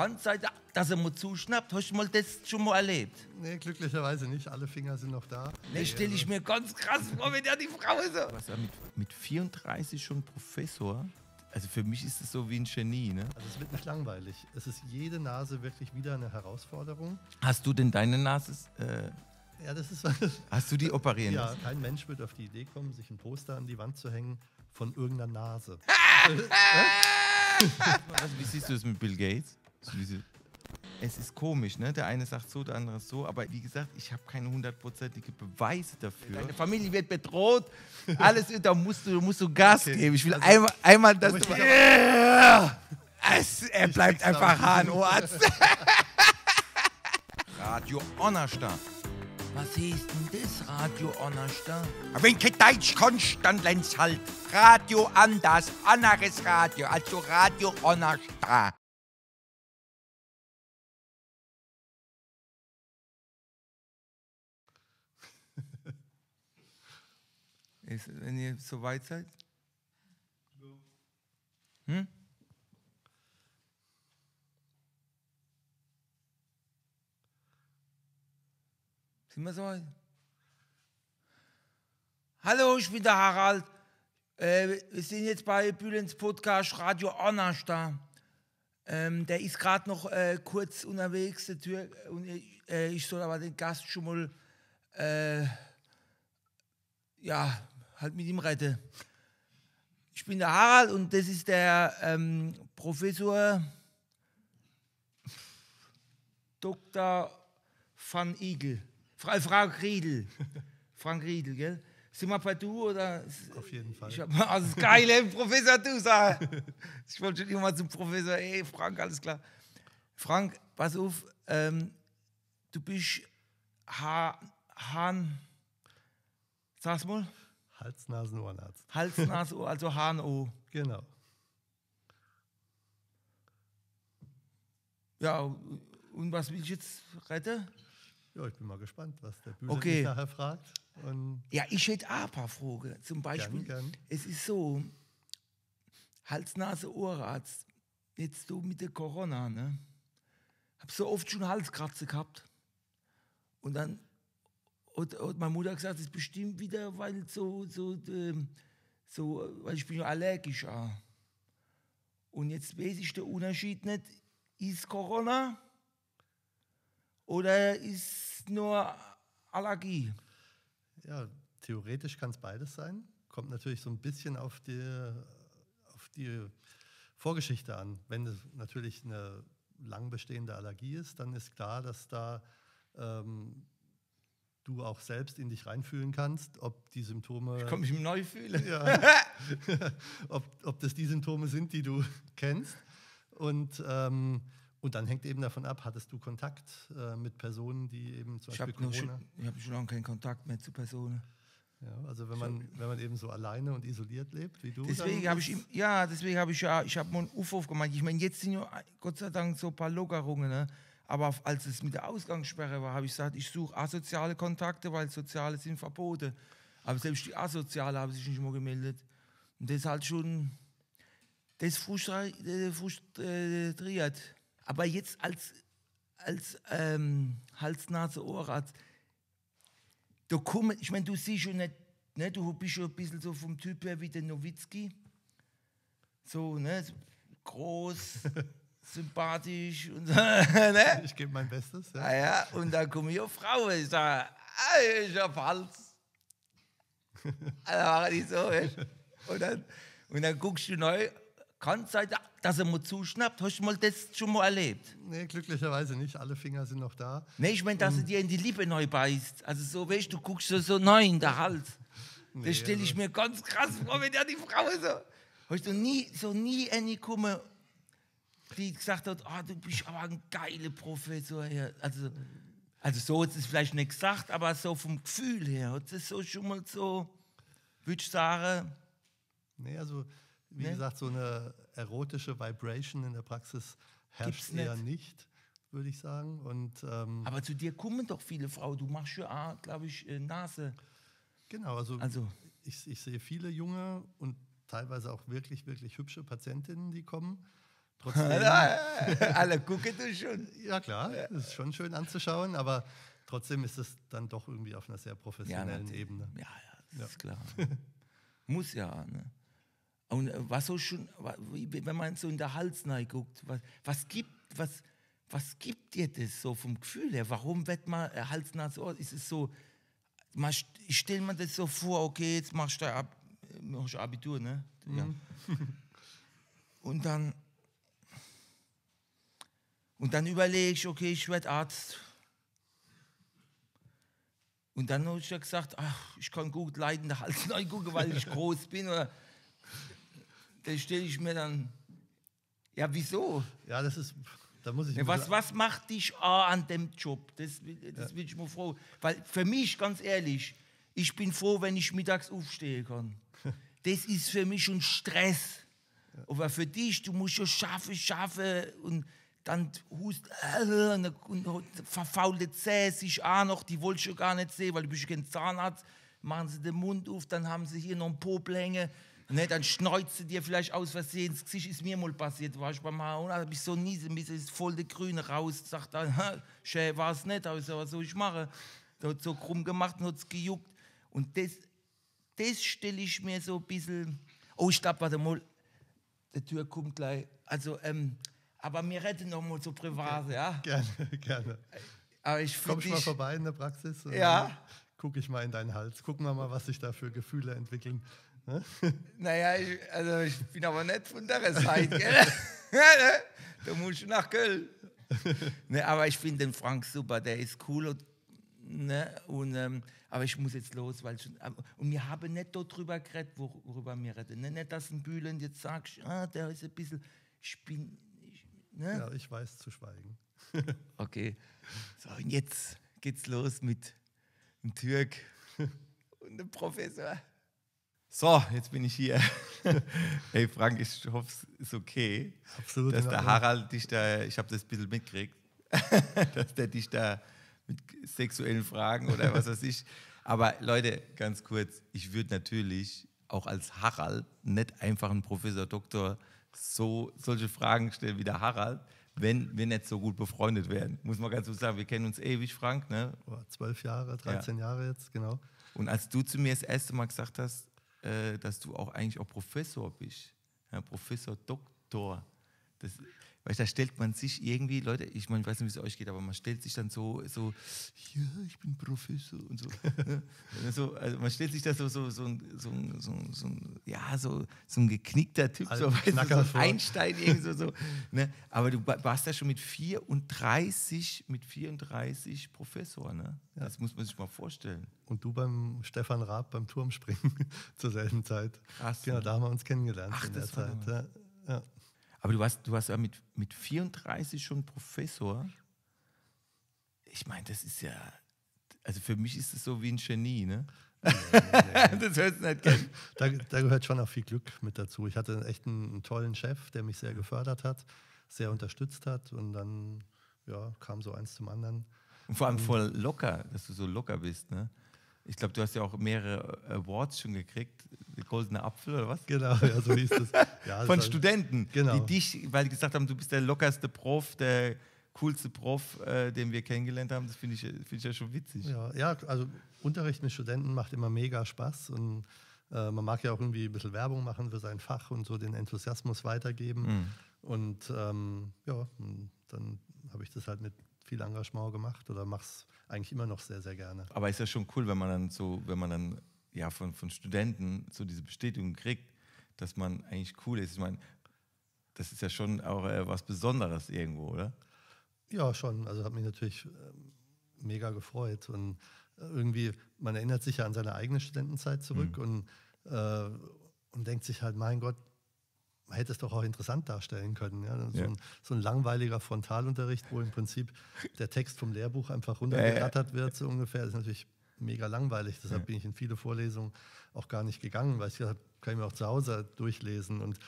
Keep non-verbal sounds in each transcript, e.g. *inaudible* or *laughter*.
kann sein, dass er mal zuschnappt. Hast du mal das schon mal erlebt? Nee, glücklicherweise nicht. Alle Finger sind noch da. Nee, stelle ich also- mir ganz krass vor, wenn er die Frau ist. Was er mit, mit 34 schon Professor? Also für mich ist es so wie ein Genie, ne? Also es wird nicht langweilig. Es ist jede Nase wirklich wieder eine Herausforderung. Hast du denn deine Nase? Äh ja, das ist. Hast du die operieren Ja, kein Mensch wird auf die Idee kommen, sich ein Poster an die Wand zu hängen von irgendeiner Nase. also, *laughs* wie siehst du es mit Bill Gates? So diese, es ist komisch, ne? Der eine sagt so, der andere so. Aber wie gesagt, ich habe keine hundertprozentige Beweise dafür. Deine Familie wird bedroht. *laughs* Alles, da musst du, musst du Gas okay. geben. Ich will also, einmal, einmal, dass du. Yeah! Es, er bleibt einfach HNO-Arzt. *laughs* Radio Onnerstar. Was hieß denn das, Radio Onnerstar? Wenn kein Deutsch kannst, dann lern's halt. Radio anders, anderes Radio, also Radio Onnerstar. Ist, wenn ihr so weit seid? Hm? hm? Sind wir so weit? Hallo, ich bin der Harald. Äh, wir sind jetzt bei Bülens Podcast Radio Ornasch da. Ähm, der ist gerade noch äh, kurz unterwegs, der Tür. Und äh, ich soll aber den Gast schon mal äh, ja, halt mit ihm rede. Ich bin der Harald und das ist der ähm, Professor Dr. Van Igel. Fra Frank Riedel. *laughs* Frank Riedel, gell? Sind wir bei du oder? Auf jeden Fall. Ich hab, also das Geile, *laughs* Professor Dusa. Ich wollte schon immer zum Professor, ey Frank, alles klar. Frank, pass auf, ähm, du bist ha Hahn, sag's mal. Hals-Nasen-Ohrenarzt. Hals-Nasen, Ohr, also HNO. Genau. Ja, und was will ich jetzt retten? Ja, ich bin mal gespannt, was der Bühler okay. nachher fragt. Und ja, ich hätte auch ein paar Fragen. Zum Beispiel, gern, gern. es ist so, Hals-Nase-Ohrarzt, jetzt so mit der Corona, ne? Hab so oft schon Halskratze gehabt. Und dann und, und meine Mutter hat gesagt, das ist bestimmt wieder, weil so, so, ähm, so, weil ich bin ja allergisch auch. Und jetzt weiß ich den Unterschied nicht, ist Corona oder ist nur Allergie? Ja, theoretisch kann es beides sein. Kommt natürlich so ein bisschen auf die, auf die Vorgeschichte an. Wenn es natürlich eine lang bestehende Allergie ist, dann ist klar, dass da ähm, du auch selbst in dich reinfühlen kannst, ob die Symptome. Ich komme mich neu fühlen. Ja, *laughs* ob, ob das die Symptome sind, die du kennst. Und, ähm, und dann hängt eben davon ab, hattest du Kontakt äh, mit Personen, die eben zum ich Beispiel Corona. Schon, ich habe schon lange keinen Kontakt mehr zu Personen. Ja, also wenn man, wenn man eben so alleine und isoliert lebt, wie du. Deswegen habe ich, ja, deswegen habe ich ja, ich habe mal einen Ufo gemacht. Ich meine, jetzt sind ja Gott sei Dank so ein paar Lockerungen. Ne? Aber als es mit der Ausgangssperre war, habe ich gesagt, ich suche asoziale Kontakte, weil soziale sind verboten. Aber selbst die Asoziale haben sich nicht mehr gemeldet. Und das ist halt schon, das äh, frustriert. Aber jetzt als, als ähm, Hals, Nase, Ohrrad, da kommen, ich meine, du siehst schon nicht, ne, du bist schon ein bisschen so vom Typ her wie der Nowitzki. So, ne, so groß. *laughs* sympathisch. Und, *laughs* ne? Ich gebe mein Bestes. Ja. Ah ja und dann komme ich auf Frau und Ich sage, ich habe Hals. dann machen die so. Weißt? Und, dann, und dann guckst du neu. Kann sein, dass er mal zuschnappt. Hast du mal das schon mal erlebt? Nee, glücklicherweise nicht. Alle Finger sind noch da. Nee, ich meine, dass er dir in die Liebe neu beißt. Also so, weißt du, guckst du so neu in den Hals. Nee, das stelle ich also mir ganz krass vor, wenn ja die Frau so. Hast du nie, so nie eine Kumme die gesagt hat, oh, du bist aber ein geiler Professor. Hier. Also, also so ist es vielleicht nicht gesagt, aber so vom Gefühl her hat es so schon mal so, würde ich sagen. Nee, also wie nee? gesagt, so eine erotische Vibration in der Praxis herrscht Gibt's eher nicht, nicht würde ich sagen. Und, ähm, aber zu dir kommen doch viele Frauen, du machst ja, glaube ich, äh, Nase. Genau, also, also. Ich, ich sehe viele junge und teilweise auch wirklich, wirklich hübsche Patientinnen, die kommen Trotzdem. *laughs* Alle gucken du schon. Ja, klar, das ist schon schön anzuschauen, aber trotzdem ist es dann doch irgendwie auf einer sehr professionellen ja, Ebene. Ja, ja, das ist klar. *laughs* Muss ja. Ne? Und äh, was so schon, wenn man so in der Hals guckt, was, was gibt, was, was gibt dir das so vom Gefühl her? Warum wird man äh, Hals nah so? Ist es so, man, ich stelle mir das so vor, okay, jetzt machst du Ab, äh, machst Abitur, ne? Ja. Mhm. *laughs* Und dann und dann überlege ich, okay, ich werde Arzt. Und dann habe ich gesagt, ach, ich kann gut leiden, da leidende Halsen angucken, weil ich groß bin. Oder da stelle ich mir dann, ja, wieso? Ja, das ist, da muss ich. Ja, was, was macht dich ah, an dem Job? Das, das ja. bin ich mal froh. Weil für mich, ganz ehrlich, ich bin froh, wenn ich mittags aufstehen kann. *laughs* Das ist für mich ein Stress. Ja. Aber für dich, du musst ja schaffen, schaffen. Und dann hust äh, und, und, verfaulte Zähne sich auch noch, die wollte ich ja gar nicht sehen, weil du bist kein Zahnarzt. Machen sie den Mund auf, dann haben sie hier noch einen Popel hängen. Ne, dann schneuzt sie dir vielleicht aus Versehen. Das Gesicht ist mir mal passiert, war ich beim Haar. Da hab ich so niesen, bis es voll der Grüne raus. Sagt dann, schön war es nicht, aber was soll ich machen? Da hat so krumm gemacht und hat es gejuckt. Und das, das stelle ich mir so ein bisschen. Oh, ich glaube, warte mal, der Tür kommt gleich. Also, ähm, aber mir rette noch mal so privat, okay. ja? Gerne, *laughs* gerne. Aber ich Komm ich mal vorbei in der Praxis. Ja. Gucke ich mal in deinen Hals. Gucken wir mal, was sich da für Gefühle entwickeln. Ne? *laughs* Naja, ich, also ich bin aber nicht von der Seite, gell? *laughs* da musst du nach Köln. ne, aber ich finde den Frank super, der ist cool und, ne, und ähm, aber ich muss jetzt los, weil schon, und wir haben nicht darüber geredet, worüber wir reden. Ne, nicht, dass ein Bühlen jetzt sagt, ah, der ist ein bisschen, ich bin Ne? Ja, ich weiß zu schweigen. *laughs* okay. So, und jetzt geht's los mit einem Türk *laughs* und einem Professor. So, jetzt bin ich hier. *laughs* hey Frank, ich hoffe, es ist okay. Absolut. Dass der Harald dich da, ich habe das ein bisschen mitgekriegt, dass der dich da mit sexuellen Fragen oder was weiß ich. Aber Leute, ganz kurz, ich würde natürlich auch als Harald nicht einfach einen Professor Doktor so solche Fragen stellen wie der Harald, wenn wir nicht so gut befreundet werden. Muss man ganz so sagen, wir kennen uns ewig, Frank. Ne? Oh, zwölf Jahre, 13 ja. Jahre jetzt, genau. Und als du zu mir das erste Mal gesagt hast, äh, dass du auch eigentlich auch Professor bist, ja, Professor Doktor, das, weil da stellt man sich irgendwie, Leute, ich meine, ich weiß nicht, wie es euch geht, aber man stellt sich dann so, so, ja, ich bin Professor und so. *laughs* so also man stellt sich da so, so, so, so, so, so, ja, so, so ein geknickter Typ, also, so, weißt, so, so ein Einstein, irgendwie so. so ne? Aber du warst da schon mit 34, mit 34 Professor, ne? Ja. Das muss man sich mal vorstellen. Und du beim Stefan Raab beim Turmspringen *laughs* zur selben Zeit. Ach so. Genau, da haben wir uns kennengelernt Ach, in der Zeit. Ja. ja. Aber du warst, du warst ja mit, mit 34 schon Professor. Ich meine, das ist ja, also für mich ist das so wie ein Genie, ne? Ja, ja, ja, *laughs* das hört nicht gern. Da, da, gehört schon auch viel Glück mit dazu. Ich hatte echt einen, einen, tollen Chef, der mich sehr gefördert hat, sehr unterstützt hat und dann ja, kam so eins zum anderen. Und vor allem voll locker, dass du so locker bist, ne? ich glaube, du hast ja auch mehrere äh, Awards schon gekriegt. Goldene Apfel oder was? Genau, ja, so hieß das. *laughs* Ja, Von das Studenten, genau. die dich, weil die gesagt haben, du bist der lockerste Prof, der coolste Prof, äh, den wir kennengelernt haben. Das finde ich, find ich ja schon witzig. Ja, ja, also Unterricht mit Studenten macht immer mega Spaß und äh, man mag ja auch irgendwie ein bisschen Werbung machen für sein Fach und so den Enthusiasmus weitergeben. Mhm. Und ähm, ja, und dann habe ich das halt mit viel Engagement gemacht oder mache es eigentlich immer noch sehr, sehr gerne. Aber ist ja schon cool, wenn man dann so, wenn man dann ja von, von Studenten so diese Bestätigung kriegt, dass man eigentlich cool ist. Ich meine, das ist ja schon auch äh, was Besonderes irgendwo, oder? Ja, schon. Also hat mich natürlich ähm, mega gefreut. Und äh, irgendwie, man erinnert sich ja an seine eigene Studentenzeit zurück mhm. und, äh, und denkt sich halt, mein Gott, man hätte es doch auch interessant darstellen können. Ja? So, ja. Ein, so, ein, langweiliger Frontalunterricht, wo im Prinzip der Text vom Lehrbuch einfach runtergerattert äh. wird, so ungefähr, das ist natürlich mega langweilig. Deshalb bin ich in viele Vorlesungen auch gar nicht gegangen, weil ich gesagt habe, kann ich mir auch zu Hause durchlesen und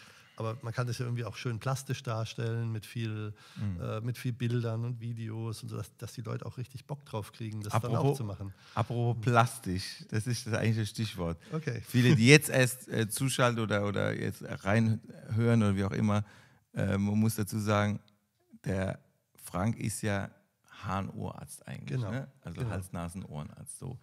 aber man kann das ja irgendwie auch schön plastisch darstellen mit viel, mhm. äh, mit viel Bildern und Videos und so, dass, dass die Leute auch richtig Bock drauf kriegen, das apropos, dann auch zu machen. Apropos mhm. plastisch, das ist das eigentliche Stichwort. Okay. Viele, *laughs* die jetzt erst äh, zuschalten oder, oder jetzt reinhören oder wie auch immer, äh, man muss dazu sagen, der Frank ist ja Harnohrarzt eigentlich. Genau. Ne? Also genau. Hals-Nasen-Ohrenarzt. So.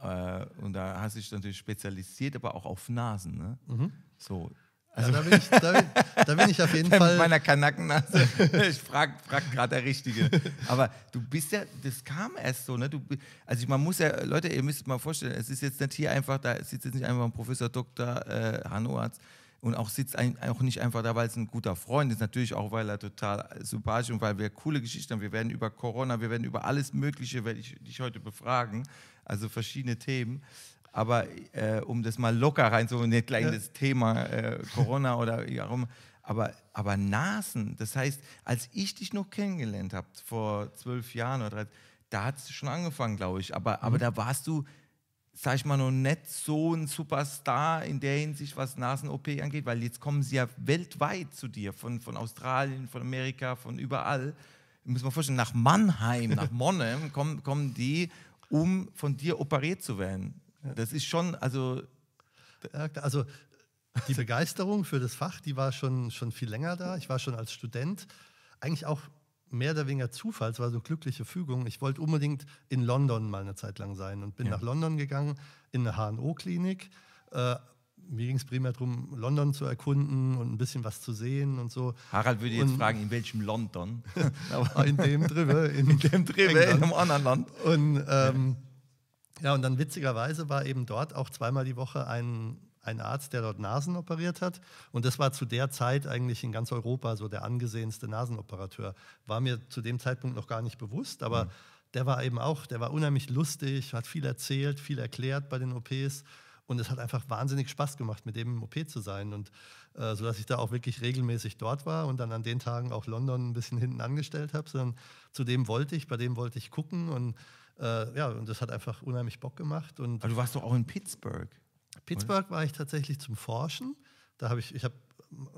Äh, und da hast du dich natürlich spezialisiert, aber auch auf Nasen. Ne? Mhm. So, also ja, da, bin ich, da, bin, da, bin ich, auf jeden *laughs* Fall. Mit meiner Kanackennase. *laughs* Ich frage frag, gerade der Richtige. Aber du bist ja, das kam erst so, ne? Du, also man muss ja, Leute, ihr müsst mal vorstellen, es ist jetzt nicht hier einfach, da sitzt jetzt nicht einfach ein Professor Dr. Äh, Hanoarzt und auch sitzt ein, auch nicht einfach da, weil es ein guter Freund ist, natürlich auch, weil er total sympathisch und weil wir coole Geschichten haben. Wir werden über Corona, wir werden über alles Mögliche, werde ich dich heute befragen, also verschiedene Themen. Aber äh, um das mal locker reinzuholen, nicht gleich kleines ja. Thema äh, Corona oder warum. Aber, aber Nasen, das heißt, als ich dich noch kennengelernt habe, vor zwölf Jahren oder 13, da hat es schon angefangen, glaube ich. Aber, mhm. aber da warst du, sag ich mal, noch nicht so ein Superstar in der Hinsicht, was Nasen-OP angeht, weil jetzt kommen sie ja weltweit zu dir, von, von Australien, von Amerika, von überall. Ich muss man vorstellen, nach Mannheim, nach *laughs* Monheim kommen, kommen die, um von dir operiert zu werden. Das ist schon, also. Also die Begeisterung für das Fach, die war schon, schon viel länger da. Ich war schon als Student eigentlich auch mehr oder weniger Zufall, es war so glückliche Fügung. Ich wollte unbedingt in London mal eine Zeit lang sein und bin ja. nach London gegangen in eine HNO-Klinik. Äh, mir ging es primär darum, London zu erkunden und ein bisschen was zu sehen und so. Harald würde und jetzt fragen, in welchem London? *laughs* in dem drüber. In, in dem drüber, in einem anderen Land. Und ähm, ja, und dann witzigerweise war eben dort auch zweimal die Woche ein, ein Arzt, der dort Nasen operiert hat. Und das war zu der Zeit eigentlich in ganz Europa so der angesehenste Nasenoperateur. War mir zu dem Zeitpunkt noch gar nicht bewusst, aber mhm. der war eben auch, der war unheimlich lustig, hat viel erzählt, viel erklärt bei den OPs. Und es hat einfach wahnsinnig Spaß gemacht, mit dem im OP zu sein. Und äh, so dass ich da auch wirklich regelmäßig dort war und dann an den Tagen auch London ein bisschen hinten angestellt habe, sondern zu dem wollte ich, bei dem wollte ich gucken und äh, ja, und das hat einfach unheimlich Bock gemacht. Und Aber du warst doch auch in Pittsburgh. Pittsburgh war ich tatsächlich zum Forschen. Da habe ich, ich habe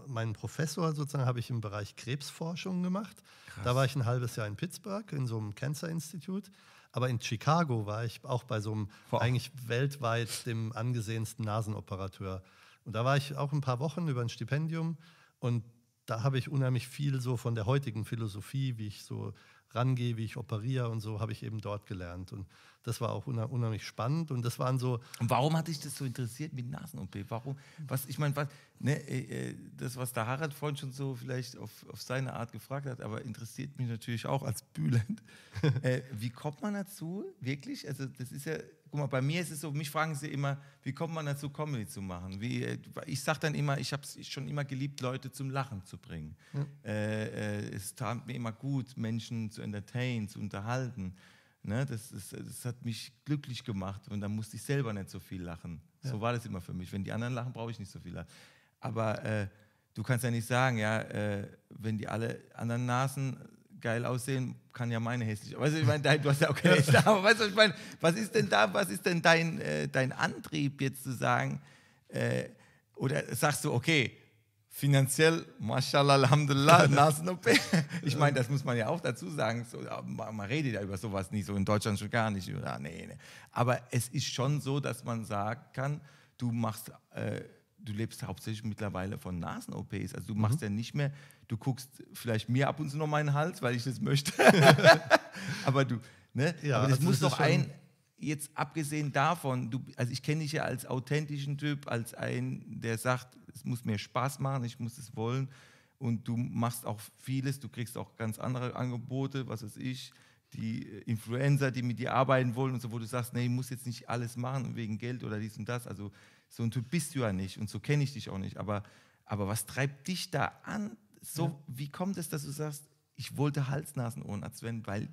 meinen Professor sozusagen habe ich im Bereich Krebsforschung gemacht. Krass. Da war ich ein halbes Jahr in Pittsburgh in so einem Cancer Institute. Aber in Chicago war ich auch bei so einem Boah. eigentlich weltweit dem angesehensten Nasenoperateur. Und da war ich auch ein paar Wochen über ein Stipendium und da habe ich unheimlich viel so von der heutigen Philosophie, wie ich so rangehe, wie ich operiere und so, habe ich eben dort gelernt. Und das war auch unheimlich spannend. Und das waren so. Und warum hat dich das so interessiert mit Nasen-OP? Warum? Was, ich meine, was, ne, äh, äh, das, was der Harald vorhin schon so vielleicht auf, auf seine Art gefragt hat, aber interessiert mich natürlich auch als Bühlend. *laughs* äh, wie kommt man dazu, wirklich? Also, das ist ja Guck mal, bei mir ist es so, mich fragen sie immer, wie kommt man dazu, Comedy zu machen? Wie, äh, ich sage dann immer, ich habe es schon immer geliebt, Leute zum Lachen zu bringen. Mhm. Äh, äh, es tat mir immer gut, Menschen zu entertainen, zu unterhalten. Ne, das, ist, das, hat mich glücklich gemacht und da musste ich selber nicht so viel lachen. Ja. So war das immer für mich. Wenn die anderen lachen, brauche ich nicht so viel lachen. Aber äh, du kannst ja nicht sagen, ja, äh, wenn die alle anderen Nasen geil aussehen, kann ja meine hässlich. Weißt du, ich meine, du hast ja auch keine Hässliche, aber Weißt du, ich meine, was ist denn da, was ist denn dein, äh, dein Antrieb jetzt zu sagen, äh, oder sagst du, okay, finanziell, mashallah, alhamdulillah, *laughs* nasnope. Ich meine, das muss man ja auch dazu sagen, so, man, man redet ja über sowas nicht, so in Deutschland schon gar nicht. Oder, nee, nee. Aber es ist schon so, dass man sagen kann, du machst... Äh, du lebst hauptsächlich mittlerweile von Nasen-OPs. Also du machst mhm. ja nicht mehr Du guckst vielleicht mir ab und zu noch meinen Hals, weil ich das möchte. *laughs* aber du, ne? Ja, aber das also muss doch ein, jetzt abgesehen davon, du, also ich kenne dich ja als authentischen Typ, als einen, der sagt, es muss mir Spaß machen, ich muss es wollen. Und du machst auch vieles, du kriegst auch ganz andere Angebote, was weiß ich, die Influencer, die mit dir arbeiten wollen und so, wo du sagst, nee, ich muss jetzt nicht alles machen wegen Geld oder dies und das. Also so ein Typ bist du ja nicht und so kenne ich dich auch nicht. Aber, aber was treibt dich da an, so, ja. wie kommt es, dass du sagst, ich wollte Hals-Nasen-Ohrenarzt werden, weil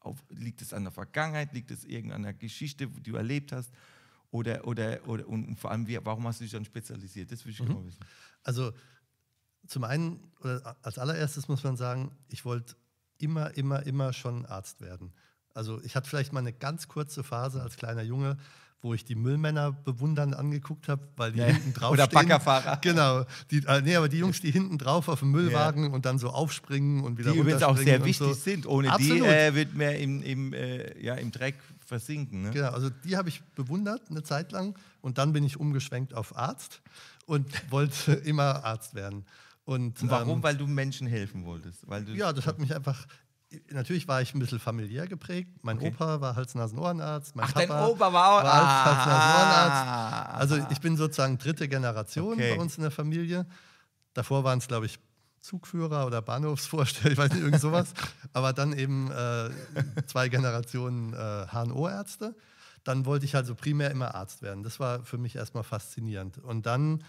auf, liegt es an der Vergangenheit, liegt es irgendeiner Geschichte, die du erlebt hast? Oder, oder, oder und vor allem, wie, warum hast du dich dann spezialisiert? Das will ich mhm. genau wissen. Also, zum einen, oder als allererstes muss man sagen, ich wollte immer, immer, immer schon Arzt werden. Also, ich hatte vielleicht mal eine ganz kurze Phase als kleiner Junge, wo ich die Müllmänner bewundernd angeguckt habe, weil die ja. hinten drauf Oder Baggerfahrer. Genau. Die, äh, nee, aber die Jungs, die hinten drauf auf dem Müllwagen ja. und dann so aufspringen und wieder Die übrigens auch sehr wichtig so. sind. Ohne Absolut. die äh, wird mehr im, im, äh, ja, im Dreck versinken. Ne? Genau, also die habe ich bewundert eine Zeit lang und dann bin ich umgeschwenkt auf Arzt und *laughs* wollte immer Arzt werden. Und, und warum? Ähm, weil du Menschen helfen wolltest. Weil ja, das hat mich einfach natürlich war ich ein bisschen familiär geprägt. Mein okay. Opa war Hals-Nasen-Ohrenarzt. Ach, Papa dein Opa war, auch, war ah, Hals-Nasen-Ohrenarzt. Also ich bin sozusagen dritte Generation okay. bei uns in der Familie. Davor waren es, glaube ich, Zugführer oder Bahnhofsvorsteher, *laughs* ich weiß nicht, irgend sowas. Aber dann eben äh, zwei Generationen äh, HNO-Ärzte. Dann wollte ich also primär immer Arzt werden. Das war für mich erstmal faszinierend. Und dann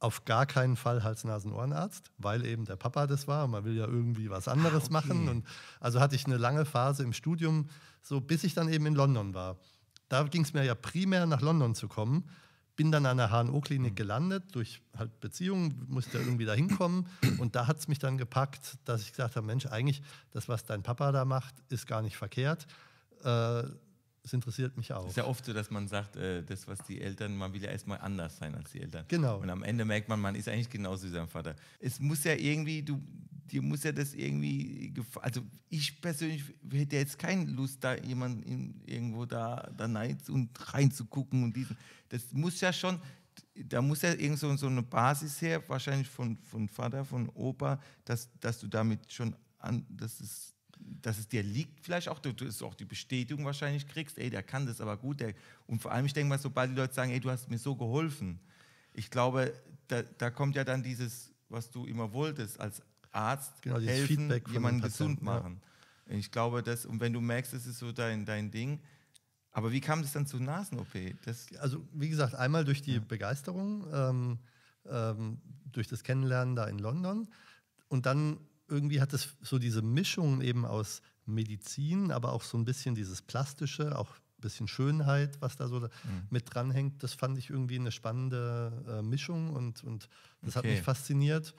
auf gar keinen Fall Hals-Nasen-Ohrenarzt, weil eben der Papa das war und man will ja irgendwie was ah, anderes ah, okay. machen. Und also hatte ich eine lange Phase im Studium, so bis ich dann eben in London war. Da ging es mir ja primär nach London zu kommen. Bin dann an der HNO-Klinik hm. gelandet, durch halt Beziehungen, musste ja irgendwie da hinkommen. Und da hat es mich dann gepackt, dass ich gesagt habe: Mensch, eigentlich, das, was dein Papa da macht, ist gar nicht verkehrt. Äh, das interessiert mich auch. Es ist ja oft so, dass man sagt, äh, das, was die Eltern, man will ja erstmal anders sein als die Eltern. Genau. Und am Ende merkt man, man ist eigentlich genauso wie sein Vater. Es muss ja irgendwie, du, dir muss ja das irgendwie Also ich persönlich hätte jetzt keine Lust, da jemanden irgendwo da, da rein und reinzugucken und diesen. Das muss ja schon, da muss ja irgend so, so eine Basis her, wahrscheinlich von, von Vater, von Opa, dass, dass du damit schon an, dass es dass es dir liegt, vielleicht auch, du, du auch die Bestätigung wahrscheinlich kriegst, ey, der kann das aber gut. Der, und vor allem, ich denke mal, sobald die Leute sagen, ey, du hast mir so geholfen, ich glaube, da, da kommt ja dann dieses, was du immer wolltest, als Arzt genau, helfen, jemanden gesund machen. Ja. Ich glaube, das, und wenn du merkst, es ist so dein, dein Ding, aber wie kam das dann zu Nasen-OP? Also, wie gesagt, einmal durch die ja. Begeisterung, ähm, ähm, durch das Kennenlernen da in London und dann irgendwie hat es so diese Mischung eben aus Medizin, aber auch so ein bisschen dieses Plastische, auch ein bisschen Schönheit, was da so mhm. mit dranhängt. Das fand ich irgendwie eine spannende äh, Mischung und, und das okay. hat mich fasziniert.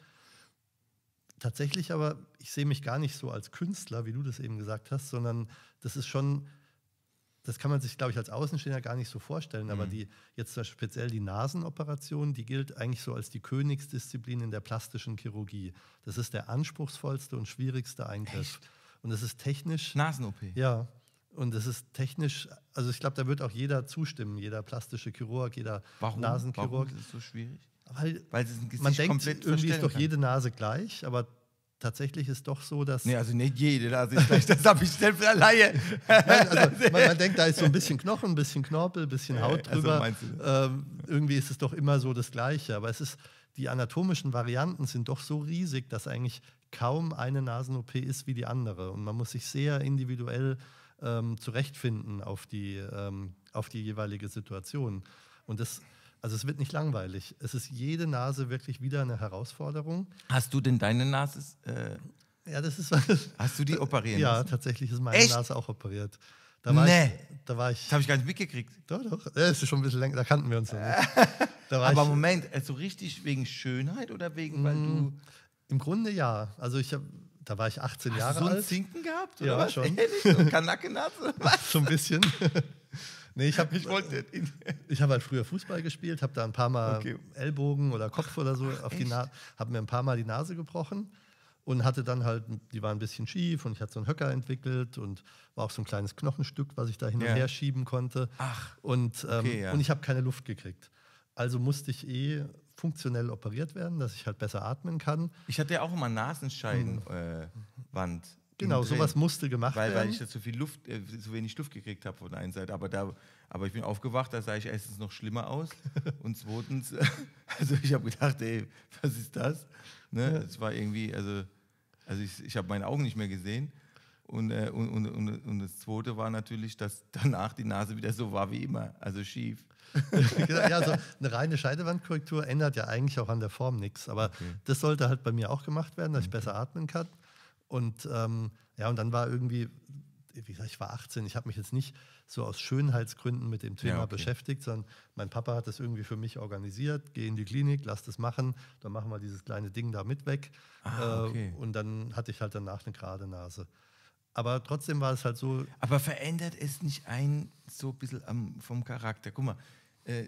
Tatsächlich aber, ich sehe mich gar nicht so als Künstler, wie du das eben gesagt hast, sondern das ist schon das kann man sich, glaube ich, als Außenstehender gar nicht so vorstellen, mhm. aber die, jetzt speziell die Nasenoperation, die gilt eigentlich so als die Königsdisziplin in der plastischen Chirurgie. Das ist der anspruchsvollste und schwierigste Eingriff. Echt? Und das ist technisch. Nasen-OP. Ja. Und das ist technisch, also ich glaube, da wird auch jeder zustimmen, jeder plastische Chirurg, jeder Warum? Nasenchirurg. Warum ist das so schwierig? Weil, Weil man denkt, irgendwie ist doch kann. jede Nase gleich, aber tatsächlich ist doch so, dass. Nee, also nicht jede, also ich, das habe ich schnell für Laie. also *laughs* man, man, denkt, da ist so ein bisschen Knochen, ein bisschen Knorpel, ein bisschen äh, Haut also drüber. Also ähm, irgendwie ist es doch immer so das Gleiche. Aber es ist, die anatomischen Varianten sind doch so riesig, dass eigentlich kaum eine Nasen-OP ist wie die andere. Und man muss sich sehr individuell ähm, zurechtfinden auf die, ähm, auf die jeweilige Situation. Und das also es wird nicht langweilig. Es ist jede Nase wirklich wieder eine Herausforderung. Hast du denn deine Nase? Äh, ja, das ist. Hast du die *laughs* operiert? Ja, lassen? tatsächlich ist meine Echt? Nase auch operiert. Da war nee. ich, da war ich. Das habe ich gar nicht mitgekriegt. Doch, doch. Das ist schon ein bisschen länger. Da kannten wir uns ja nicht. *laughs* Aber ich, Moment, so also richtig wegen Schönheit oder wegen, weil mm, du? Im Grunde ja. Also ich habe da war ich 18 Hast Jahre alt. Hast du so einen alt. Zinken gehabt? Oder ja, was? schon. Ehrlich? So Kanakenatze? Was? *laughs* so ein bisschen. Nee, ich habe ich ich habe halt früher Fußball gespielt, habe da ein paar mal okay. Ellbogen oder Kopf oder so ach, auf echt? die Nase, habe mir ein paar mal die Nase gebrochen und hatte dann halt die waren ein bisschen schief und ich hatte so einen Höcker entwickelt und war auch so ein kleines Knochenstück, was ich da hin und ja. her schieben konnte. Ach. Und ähm, okay, ja. und ich habe keine Luft gekriegt. Also musste ich eh funktionell operiert werden, dass ich halt besser atmen kann. Ich hatte ja auch immer Nasenscheidenwand. Hm. Äh, Genau, sowas musste gemacht weil, werden. Weil ich da zu viel Luft, äh, zu wenig Luft gekriegt habe von der einen Seite. Aber, da, aber ich bin aufgewacht, da sah ich erstens noch schlimmer aus *laughs* und zweitens, *laughs* also ich habe gedacht, ey, was ist das? Ne? Es war irgendwie, also, also ich, ich habe meine Augen nicht mehr gesehen. Und, äh, und, und, und, und das zweite war natürlich, dass danach die Nase wieder so war wie immer, also schief. *laughs* Genau, ja, also eine reine Scheidewandkorrektur ändert ja eigentlich auch an der Form nichts. Aber okay. das sollte halt bei mir auch gemacht werden, dass okay. ich besser atmen kann. Und ähm, ja, und dann war irgendwie, wie gesagt, ich war 18, ich habe mich jetzt nicht so aus Schönheitsgründen mit dem Thema ja, okay. beschäftigt, sondern mein Papa hat das irgendwie für mich organisiert, geh in die Klinik, lass das machen, dann machen wir dieses kleine Ding da mit weg. Ah, äh, okay. äh, und dann hatte ich halt danach eine gerade Nase. Aber trotzdem war es halt so. Aber verändert es nicht ein so ein bisschen vom Charakter? Guck mal, äh,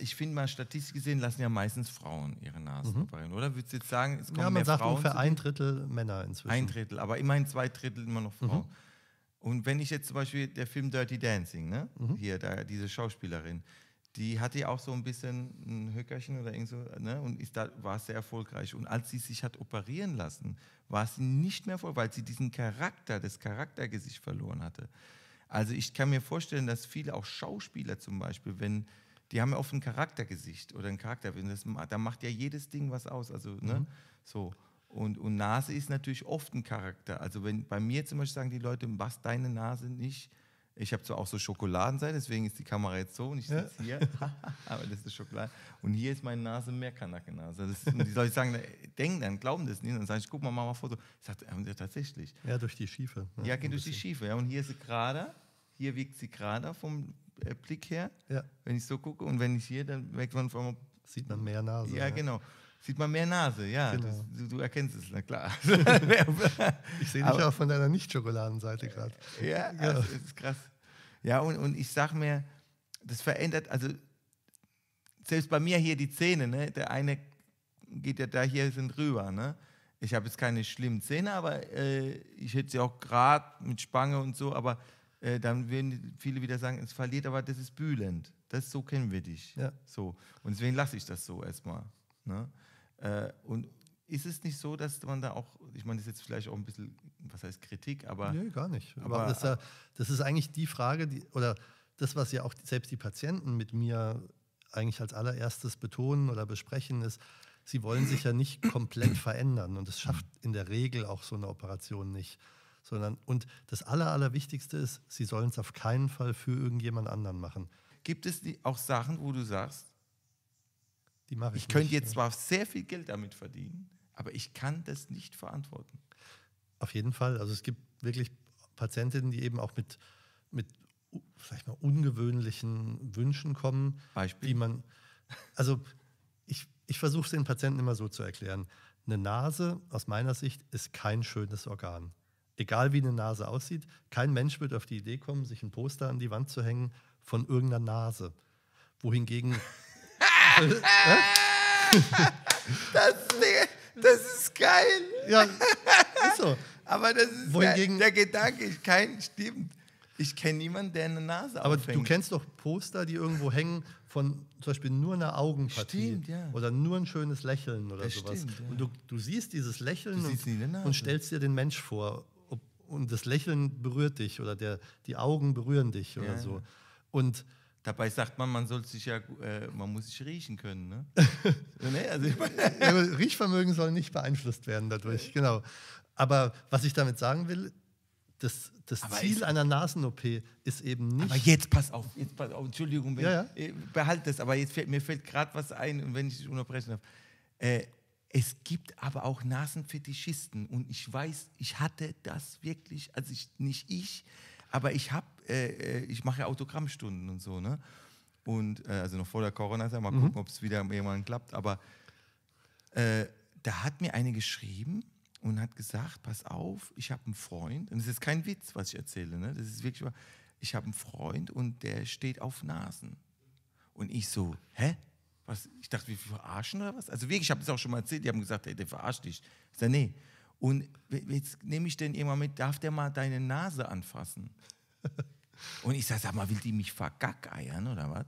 ich finde mal, statistisch gesehen lassen ja meistens Frauen ihre Nasen mhm. operieren, oder? Würdest du jetzt sagen, es kommen Ja, man sagt ungefähr ein Drittel Männer inzwischen. Ein Drittel, aber immerhin zwei Drittel immer noch Frauen. Mhm. Und wenn ich jetzt zum Beispiel der Film Dirty Dancing, ne? Mhm. Hier, da, diese Schauspielerin, die hatte ja auch so ein bisschen ein Höckerchen oder irgend so, ne? Und ist da, war sehr erfolgreich. Und als sie sich hat operieren lassen, war sie nicht mehr voll, weil sie diesen Charakter, das Charaktergesicht verloren hatte. Also ich kann mir vorstellen, dass viele auch Schauspieler zum Beispiel, wenn die haben ja oft ein Charaktergesicht oder ein Charakter. da macht ja jedes Ding was aus. Also, ne? Mhm. So. Und, und Nase ist natürlich oft ein Charakter. Also wenn bei mir zum Beispiel sagen die Leute, was deine Nase nicht. Ich habe zwar auch so Schokoladenseite, deswegen ist die Kamera jetzt so und ich sitze ja. hier. *laughs* aber das ist Schokolade. Und hier ist meine Nase mehr Kanackennase. Die soll ich sagen, denken dann, glauben das nicht. dann sage ich, guck mal, mach mal Foto. Ich sage, haben äh, sie tatsächlich. Ja, durch die Schiefe. Ne? Ja, geht durch die Schiefe. Ja. Und hier ist sie gerade, hier wiegt sie gerade vom Blick her, ja. wenn ich so gucke. Und wenn ich hier, dann merkt man vom. Sieht man mehr Nase. Ja, ja. genau. Sieht man mehr Nase, ja. Genau. Das, du, du, erkennst es, na klar. *laughs* ich sehe dich Aber, auch von deiner Nicht-Schokoladenseite gerade. Ja, ja. Also, das ist krass. Ja, und, und ich sag mir, das verändert, also selbst bei mir hier die Zähne, ne? der eine geht ja da hier sind rüber. Ne? Ich habe jetzt keine schlimmen Zähne, aber äh, ich hätte sie auch gerade mit Spange und so, aber äh, dann werden viele wieder sagen, es verliert, aber das ist bühlend. Das so kennen wir dich. Ja. So. Und deswegen lasse ich das so erstmal. Ne? Äh, und ist es nicht so, dass man da auch, ich meine, das ist jetzt vielleicht auch ein bisschen, was heißt Kritik, aber. Nee, gar nicht. Aber, aber das, ist ja, das, ist eigentlich die Frage, die, oder das, was ja auch selbst die Patienten mit mir eigentlich als allererstes betonen oder besprechen, ist, sie wollen sich ja nicht komplett verändern. Und das schafft in der Regel auch so eine Operation nicht sondern und das Aller, Allerwichtigste ist, sie sollen es auf keinen Fall für irgendjemand anderen machen. Gibt es auch Sachen, wo du sagst, die mache ich, ich könnte nicht, jetzt ja. zwar sehr viel Geld damit verdienen, aber ich kann das nicht verantworten. Auf jeden Fall. Also es gibt wirklich Patientinnen, die eben auch mit, mit sag mal, ungewöhnlichen Wünschen kommen, Beispiel? die man. Also ich, ich versuche es den Patienten immer so zu erklären. Eine Nase aus meiner Sicht ist kein schönes Organ egal wie eine Nase aussieht, kein Mensch wird auf die Idee kommen, sich ein Poster an die Wand zu hängen von irgendeiner Nase. Wohingegen. *laughs* das, ne, das ist geil. Ja, ist so. Aber das ist Wohingegen, der, der Gedanke, ich kein, stimmt. Ich kenne niemanden, der eine Nase aber aufhängt. Aber du kennst doch Poster, die irgendwo hängen von zum Beispiel nur einer Augenpartie stimmt, ja. oder nur ein schönes Lächeln oder das sowas. Stimmt, ja. Und du, du, siehst dieses Lächeln du und, und, stellst dir den Mensch vor und das Lächeln berührt dich oder der, die Augen berühren dich ja. oder so. Und Dabei sagt man, man soll sich ja, äh, man muss sich riechen können. Ne? *laughs* nee, also Riechvermögen soll nicht beeinflusst werden dadurch, genau. Aber was ich damit sagen will, das, das Ziel einer Nasen-OP ist eben nicht. Aber jetzt pass auf, jetzt pass auf, Entschuldigung, wenn, ja, ja. Äh, behalt das, aber jetzt fällt, mir fällt gerade was ein, und wenn ich dich unterbrechen darf. Äh, es gibt aber auch Nasenfetischisten und ich weiß, ich hatte das wirklich, also ich, nicht ich, aber ich habe, äh, äh, ich mache ja Autogrammstunden und so, ne? Und äh, also noch vor der Corona, ja mal mhm. gucken, ob es wieder irgendwann klappt, aber äh, da hat mir eine geschrieben und hat gesagt, pass auf, ich habe einen Freund, und es ist kein Witz, was ich erzähle, ne? Das ist wirklich, ich habe einen Freund und der steht auf Nasen. Und ich so, hä? Was, ich dachte, wir verarschen oder was? Also wirklich, ich habe es auch schon mal erzählt, die haben gesagt, ey, der verarscht dich. Ich sage, nee. Und jetzt nehme ich den immer mit, darf der mal deine Nase anfassen? *laughs* Und ich sage, sag mal, will die mich vergackeiern oder was?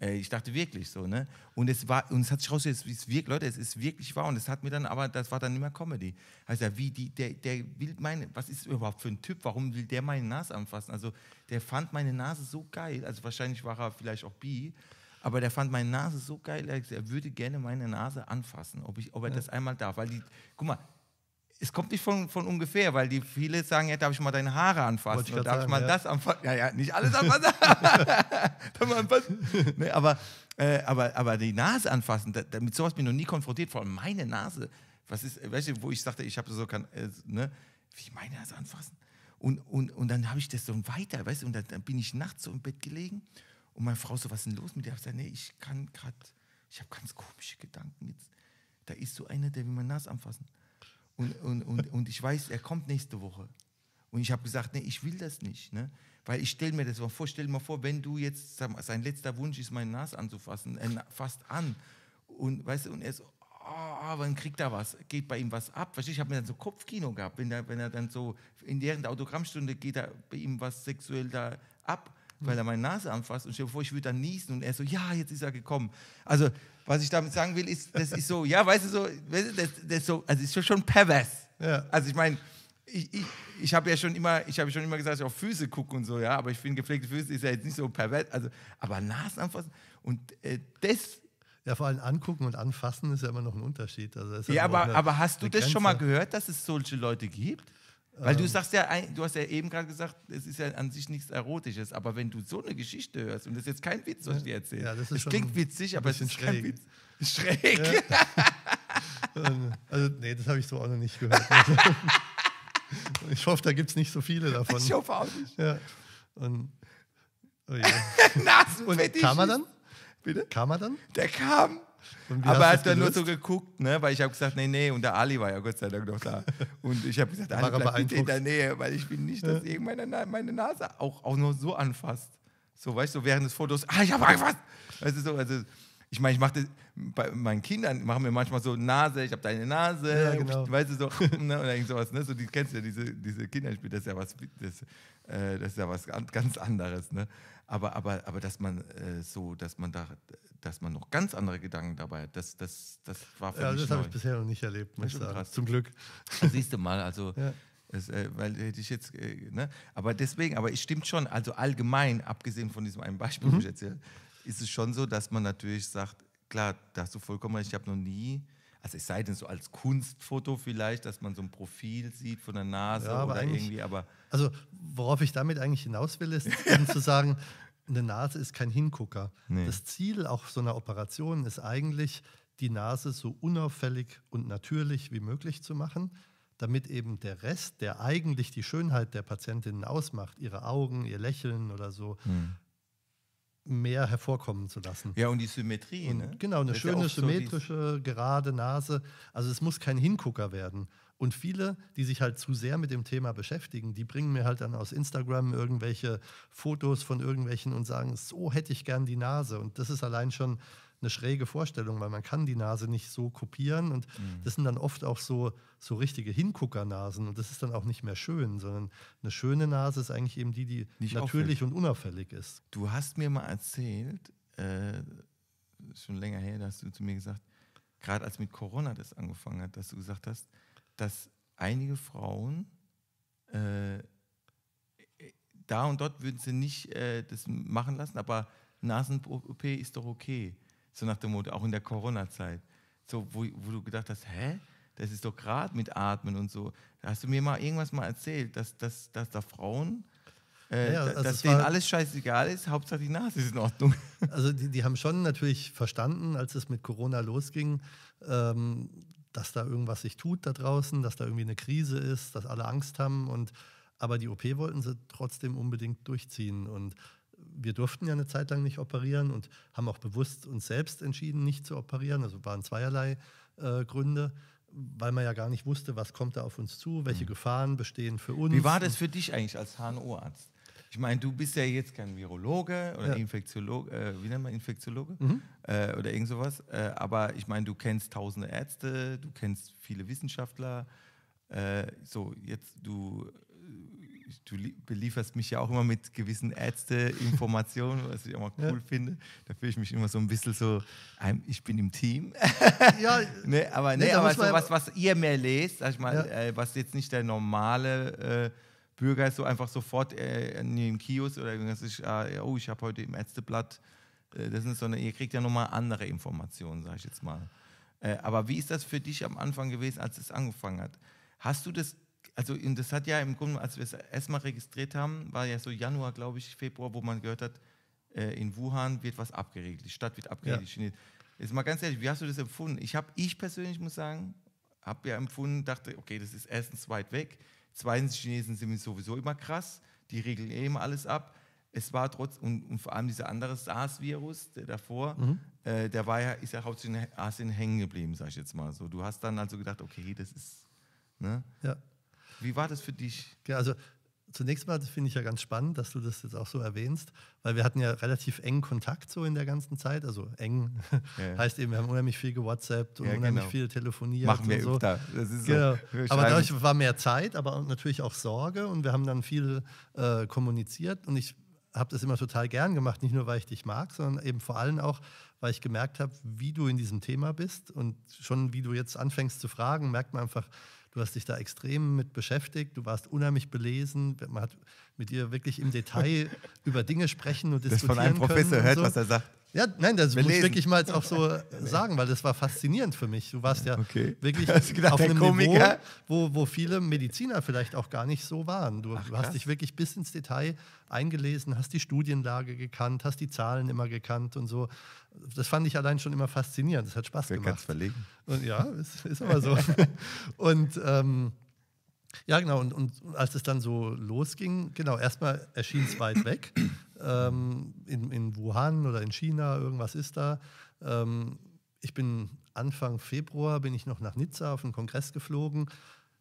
Ja. Ich dachte wirklich so, ne? Und es war, und es hat sich rausgestellt, es ist wirklich, Leute, es ist wirklich wahr. Und das hat mir dann, aber das war dann nicht mehr Comedy. Also wie die, der, der will meine, was ist überhaupt für ein Typ? Warum will der meine Nase anfassen? Also der fand meine Nase so geil. Also wahrscheinlich war er vielleicht auch bi aber der fand meine Nase so geil, er würde gerne meine Nase anfassen, ob, ich, ob er ja. das einmal darf. Weil die, guck mal, es kommt nicht von, von ungefähr, weil die viele sagen, ja, darf ich mal deine Haare anfassen? Ich darf sagen, ich mal ja. das anfassen? Ja, ja, nicht alles *laughs* anfassen. Nee, aber, äh, aber, aber die Nase anfassen, da, damit sowas bin ich noch nie konfrontiert, vor allem meine Nase. Was ist, weißt du, wo ich sagte, ich habe so kein, äh, ne, wie meine Nase anfassen? Und, und, und dann habe ich das so weiter, weißt du, und dann, dann bin ich nachts so im Bett gelegen und meine Frau so, was ist denn los mit dir? Ich habe gesagt, nee, ich kann gerade, ich habe ganz komische Gedanken jetzt. Da ist so einer, der will meine Nase anfassen. Und, und, und, und ich weiß, er kommt nächste Woche. Und ich habe gesagt, nee, ich will das nicht. Ne? Weil ich stelle mir das mal vor, stell dir mal vor, wenn du jetzt, sein letzter Wunsch ist, meinen Nase anzufassen, er äh, fasst an. Und weißt du, und er so, oh, ah, wann kriegt er was? Geht bei ihm was ab? Verstehst? Ich habe mir dann so Kopfkino gehabt, wenn er, wenn er dann so, in der Autogrammstunde geht er bei ihm was sexuell da ab weil er meine Nase anfasst und bevor ich würde dann niesen und er so, ja, jetzt ist er gekommen. Also, was ich damit sagen will, ist, das ist so, ja, weißt du, so, das, das so, also ist schon pervers. Ja. Also ich meine, ich, ich, ich habe ja schon immer, ich habe schon immer gesagt, ich auf Füße gucke und so, ja, aber ich finde, gepflegte Füße ist ja jetzt nicht so pervers, also, aber Nasen anfassen und äh, das ja, vor allem angucken und anfassen ist ja immer noch ein Unterschied. Also ja, aber, eine, aber hast du das schon mal gehört, dass es solche Leute gibt? Weil du ähm. sagst ja, du hast ja eben gerade gesagt, es ist ja an sich nichts Erotisches, aber wenn du so eine Geschichte hörst, und das ist jetzt kein Witz, was ich dir erzähle, ja, das ist es klingt witzig, aber es ist schräg. kein Witz. Schräg. Ja. Ähm, also, nee, das habe ich so auch noch nicht gehört. *laughs* ich hoffe, da gibt es nicht so viele davon. Ich hoffe auch nicht. Ja. Und, oh yeah. *laughs* und kam er dann? Bitte? Kam er dann? Der kam aber er hat dann nur so geguckt, ne? weil ich habe gesagt, nee, nee. Und der Ali war ja Gott sei Dank noch da. Und ich habe gesagt, Ali, bleib bitte in der Nähe, weil ich will nicht, dass irgendeine Na meine Nase auch, auch nur so anfasst. So, weißt du, so während des Fotos, ah, ich habe angefasst. Weißt du, so, also, ich meine, ich mache das, bei meinen Kindern machen wir manchmal so Nase, ich habe deine Nase, ja, genau. weißt du, so, *laughs* ne, oder irgend sowas, ne, so, die kennst du ja, diese, diese Kinderspiel, das ist ja was, das, äh, das ist ja was ganz anderes, ne, aber, aber, aber dass man äh, so, dass man da dass man noch ganz andere Gedanken dabei hat. Das, das, das war für ja, mich Das habe ich bisher noch nicht erlebt, muss ich sagen. Krass. Zum Glück. Das ah, siehst du mal, also. *laughs* Ja. Das, äh, weil hätte ich jetzt, äh, ne? Aber deswegen, aber es stimmt schon, also allgemein, abgesehen von diesem einen Beispiel, mhm. ich erzähle, ist es schon so, dass man natürlich sagt, klar, da hast du vollkommen recht, ich habe noch nie, also es sei denn so als Kunstfoto vielleicht, dass man so ein Profil sieht von der Nase ja, oder irgendwie, aber. Also worauf ich damit eigentlich hinaus will, ist eben zu sagen, *laughs* eine Nase ist kein Hingucker. Nee. Das Ziel auch so einer Operation ist eigentlich, die Nase so unauffällig und natürlich wie möglich zu machen, damit eben der Rest, der eigentlich die Schönheit der Patientinnen ausmacht, ihre Augen, ihr Lächeln oder so, hm mehr hervorkommen zu lassen. Ja, und die Symmetrie. Und, ne? Genau, eine das schöne, ja symmetrische, so gerade Nase. Also es muss kein Hingucker werden. Und viele, die sich halt zu sehr mit dem Thema beschäftigen, die bringen mir halt dann aus Instagram irgendwelche Fotos von irgendwelchen und sagen, so hätte ich gern die Nase. Und das ist allein schon eine schräge Vorstellung, weil man kann die Nase nicht so kopieren und mhm. das sind dann oft auch so, so richtige Hinguckernasen und das ist dann auch nicht mehr schön, sondern eine schöne Nase ist eigentlich eben die, die nicht natürlich auffällig. und unauffällig ist. Du hast mir mal erzählt, äh, schon länger her, da hast du zu mir gesagt, gerade als mit Corona das angefangen hat, dass du gesagt hast, dass einige Frauen äh, da und dort würden sie nicht äh, das machen lassen, aber Nasen-OP ist doch okay. So nach dem Motto, auch in der Corona-Zeit. So, wo, wo du gedacht hast, hä? Das ist doch gerade mit Atmen und so. Hast du mir mal irgendwas mal erzählt, dass, dass, dass da Frauen äh, ja, also dass denen alles scheißegal ist, Hauptsache die Nase ist in Ordnung. Also die, die haben schon natürlich verstanden, als es mit Corona losging, ähm, dass da irgendwas sich tut da draußen, dass da irgendwie eine Krise ist, dass alle Angst haben. Und, aber die OP wollten sie trotzdem unbedingt durchziehen. Und wir durften ja eine Zeit lang nicht operieren und haben auch bewusst uns selbst entschieden, nicht zu operieren. Also waren zweierlei äh, Gründe, weil man ja gar nicht wusste, was kommt da auf uns zu, welche mhm. Gefahren bestehen für uns. Wie war das für dich eigentlich als HNO-Arzt? Ich meine, du bist ja jetzt kein Virologe oder ja. Infektiologe, äh, wie nennt man Infektiologe mhm. äh, oder irgend sowas. Äh, aber ich meine, du kennst tausende Ärzte, du kennst viele Wissenschaftler. Äh, so, jetzt du, äh, du belieferst mich ja auch immer mit gewissen Ärzteinformationen, *laughs* was ich auch mal cool ja. finde. Da fühle ich mich immer so ein bisschen so, ich bin im Team. ja, *laughs* ne, aber, nee, nee, aber so was, was ihr mehr lest, sag ich mal, ja. Äh, was jetzt nicht der normale Bürger so einfach sofort äh, in den Kiosk oder ist, ah, oh, ich habe heute im Ärzteblatt, äh, das ist, sondern ihr kriegt ja nochmal andere Informationen, sage ich jetzt mal. Äh, aber wie ist das für dich am Anfang gewesen, als es angefangen hat? Hast du das, also das hat ja im Grunde, als wir es erstmal registriert haben, war ja so Januar, glaube ich, Februar, wo man gehört hat, in Wuhan wird was abgeregelt, die Stadt wird abgeregelt. Ja. Jetzt mal ganz ehrlich, wie hast du das empfunden? Ich habe, ich persönlich muss sagen, habe ja empfunden, dachte, okay, das ist erstens weit weg. Zweitens, Chinesen sind sowieso immer krass, die regeln eben eh alles ab. Es war trotz, und, und vor allem dieser andere SARS-Virus, der davor, mhm. äh, der war ja, ist ja hauptsächlich in Asien hängen geblieben, sag ich jetzt mal so. Du hast dann also gedacht, okay, das ist, ne? Ja. Wie war das für dich? Ja, also zunächst mal finde ich ja ganz spannend, dass du das jetzt auch so erwähnst, weil wir hatten ja relativ engen Kontakt so in der ganzen Zeit. Also eng *laughs* ja. heißt eben, wir haben unheimlich viel gewhatsappt und ja, unheimlich genau. viel telefoniert. Machen wir so. öfter. genau. So. aber dadurch war mehr Zeit, aber natürlich auch Sorge und wir haben dann viel äh, kommuniziert und ich habe das immer total gern gemacht, nicht nur weil ich dich mag, sondern eben vor allem auch, weil ich gemerkt habe, wie du in diesem Thema bist und schon wie du jetzt anfängst zu fragen, merkt man einfach, Du hast dich da extrem mit beschäftigt, du warst unheimlich belesen, man hat mit dir wirklich im Detail *laughs* über Dinge sprechen und diskutieren können. Dass von einem Professor hört, was er sagt. Ja, nein, das wir muss ich wirklich mal jetzt auch so *laughs* sagen, weil das war faszinierend für mich. Du warst ja okay. wirklich *laughs* gedacht, auf einem Komiker? Niveau, wo, wo viele Mediziner vielleicht auch gar nicht so waren. Du Ach, hast dich wirklich bis ins Detail eingelesen, hast die Studienlage gekannt, hast die Zahlen immer gekannt und so. Das fand ich allein schon immer faszinierend. Das hat Spaß Wer gemacht. verlegen. Und ja, *laughs* ist, ist aber so. und ähm, ja, genau. Und, und als es dann so losging, genau, erstmal erschien es weit weg ähm, in, in Wuhan oder in China, irgendwas ist da. Ähm, ich bin Anfang Februar bin ich noch nach Nizza auf einen Kongress geflogen.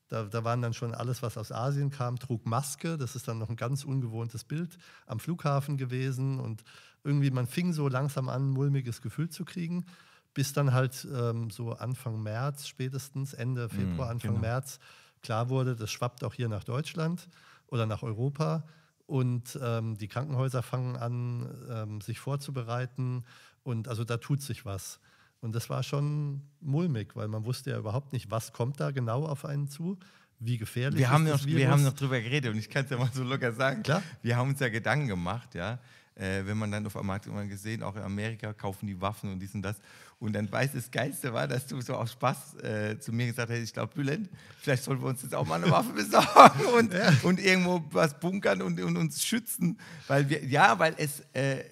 Da, da, waren dann schon alles, was aus Asien kam, trug Maske. Das ist dann noch ein ganz ungewohntes Bild am Flughafen gewesen. Und irgendwie, man fing so langsam an, ein mulmiges Gefühl zu kriegen, bis dann halt ähm, so Anfang März, spätestens Ende hm, Februar, Anfang genau. März, klar wurde, das schwappt auch hier nach Deutschland oder nach Europa. Und ähm, die Krankenhäuser fangen an, ähm, sich vorzubereiten. Und also da tut sich was. Und das war schon mulmig, weil man wusste ja überhaupt nicht, was kommt da genau auf einen zu, wie gefährlich wir ist haben das noch, Virus. Wir haben noch drüber geredet und ich kann es ja mal so locker sagen. Klar. Wir haben uns ja Gedanken gemacht, ja äh, wenn man dann auf einmal hat man gesehen, auch in Amerika kaufen die Waffen und dies und das. Und dann weiß das Geilste war, dass du so aus Spaß äh, zu mir gesagt hast, ich glaube, Bülent, vielleicht sollten wir uns jetzt auch mal eine Waffe *laughs* besorgen und, ja. und irgendwo was bunkern und, und, uns schützen. Weil wir, ja, weil es, äh,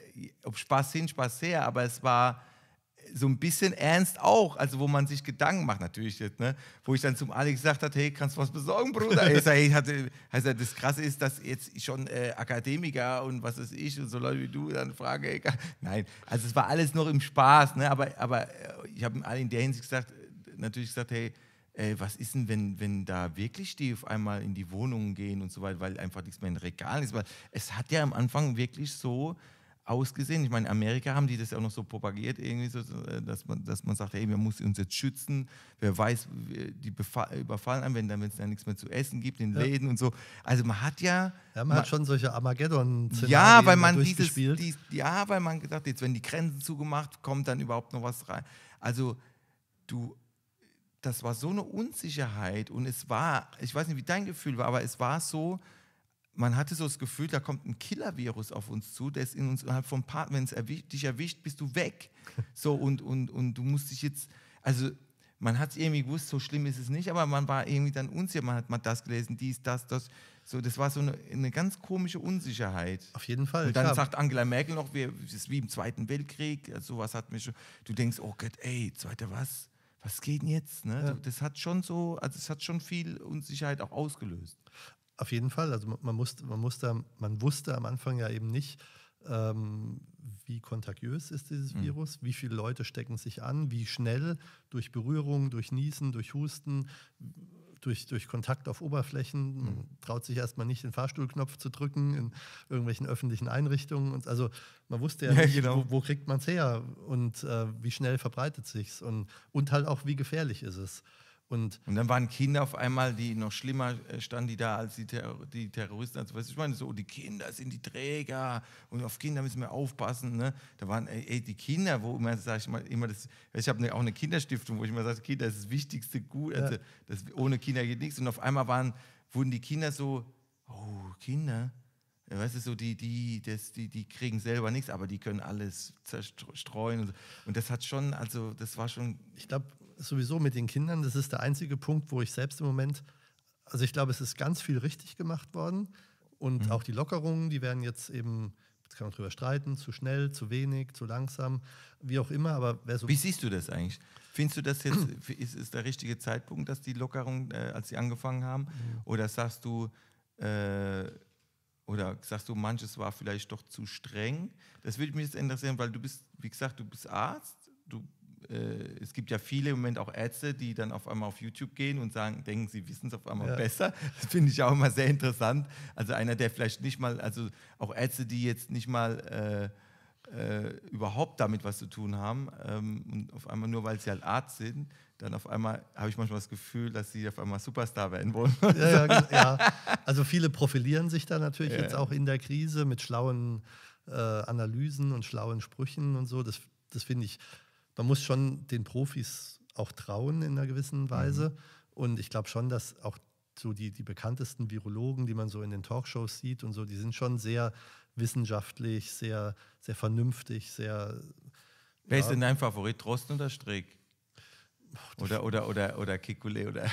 ob Spaß hin, Spaß her, aber es war so ein bisschen ernst auch, also wo man sich Gedanken macht, natürlich jetzt, ne? wo ich dann zum Ali gesagt habe, hey, kannst du was besorgen, Bruder? ich sag, hey, hatte, also das Krasse ist, dass jetzt schon äh, Akademiker und was ist ich und so Leute wie du dann fragen, hey, nein, also es war alles noch im Spaß, ne? aber, aber äh, ich habe alle in der Hinsicht gesagt, natürlich gesagt, hey, Ey, äh, was ist denn, wenn, wenn da wirklich die auf einmal in die Wohnungen gehen und so weiter, weil einfach nichts mehr in Regal ist. Weil es hat ja am Anfang wirklich so, ausgesehen. Ich meine, in Amerika haben die das ja auch noch so propagiert, irgendwie so, äh, dass, man, dass man sagt, hey, wir müssen uns jetzt schützen. Wer weiß, die überfallen einen, wenn dann es dann nichts mehr zu essen gibt, in ja. Läden und so. Also man hat ja... ja man, man, hat schon solche Armageddon-Szenarien ja, weil man dieses, dies, Ja, weil man gedacht, jetzt werden die Grenzen zugemacht, kommt dann überhaupt noch was rein. Also du... Das war so eine Unsicherheit und es war, ich weiß nicht, wie dein Gefühl war, aber es war so, man hatte so das Gefühl, da kommt ein Killer-Virus auf uns zu, der ist in uns innerhalb von ein paar, wenn es erwischt, dich erwischt, bist du weg. *laughs* So und, und, und du musst dich jetzt, also man hat es irgendwie gewusst, so schlimm ist es nicht, aber man war irgendwie dann unsicher, man hat mal das gelesen, dies, das, das. So, das war so eine, eine ganz komische Unsicherheit. Auf jeden Fall. Und dann klar. sagt Angela Merkel noch, wir, das ist wie im Zweiten Weltkrieg, also sowas hat mich schon, du denkst, oh Gott, ey, zweiter was? Was geht denn jetzt? Ne? Ja. Das hat schon so, also es hat schon viel Unsicherheit auch ausgelöst. Auf jeden Fall. Also man, musste, man, musste, man wusste am Anfang ja eben nicht, ähm, wie kontagiös ist dieses mhm. Virus, wie viele Leute stecken sich an, wie schnell durch Berührung, durch Niesen, durch Husten, durch, durch Kontakt auf Oberflächen. Mhm. Man traut sich erstmal nicht, den Fahrstuhlknopf zu drücken in irgendwelchen öffentlichen Einrichtungen. Und also man wusste ja, nicht, genau. wo, wo, kriegt man es her und äh, wie schnell verbreitet es und, und halt auch, wie gefährlich ist es. Und, und dann waren Kinder auf einmal, die noch schlimmer äh, standen, die da als die, Terror die Terroristen. Also, weißt ich meine, so, die Kinder sind die Träger und auf Kinder müssen wir aufpassen. Ne? Da waren ey, ey, die Kinder, wo immer, sag ich mal, immer das, ich habe ne, auch eine Kinderstiftung, wo ich immer sage, Kinder, das ist das wichtigste Gut, also, ja. das, ohne Kinder geht nichts. Und auf einmal waren, wurden die Kinder so, oh, Kinder, weißt du, so die, die, das, die, die kriegen selber nichts, aber die können alles zerstreuen. Und, so. und das hat schon, also das war schon. Ich glaube, sowieso mit den Kindern, das ist der einzige Punkt, wo ich selbst im Moment, also ich glaube, es ist ganz viel richtig gemacht worden. Und mhm. auch die Lockerungen, die werden jetzt eben, jetzt kann man drüber streiten, zu schnell, zu wenig, zu langsam, wie auch immer. Aber wer so Wie siehst du das eigentlich? Findest du das jetzt, *clears throat* ist, ist der richtige Zeitpunkt, dass die Lockerung, äh, als sie angefangen haben? Mhm. Oder sagst du, äh, oder sagst du, manches war vielleicht doch zu streng? Das würde mich jetzt interessieren, weil du bist, wie gesagt, du bist Arzt, du bist äh, es gibt ja viele im Moment auch Ärzte, die dann auf einmal auf YouTube gehen und sagen, denken, sie wissen es auf einmal ja. besser. Das finde ich auch immer sehr interessant. Also einer, der vielleicht nicht mal, also auch Ärzte, die jetzt nicht mal äh, äh, überhaupt damit was zu tun haben ähm, und auf einmal nur, weil sie halt Arzt sind, dann auf einmal habe ich manchmal das Gefühl, dass sie auf einmal Superstar werden wollen. Ja, ja, *laughs* genau, ja. Also viele profilieren sich da natürlich jetzt auch in der Krise mit schlauen äh, Analysen und schlauen Sprüchen und so. Das, das finde ich man muss schon den Profis auch trauen in einer gewissen mhm. Weise. Mhm. Und ich glaube schon, dass auch so die, die bekanntesten Virologen, die man so in den Talkshows sieht und so, die sind schon sehr wissenschaftlich, sehr, sehr vernünftig, sehr. Wer ja. ist denn dein Favorit, Drosten oder Strick? oder, oder, oder, oder Kikule oder.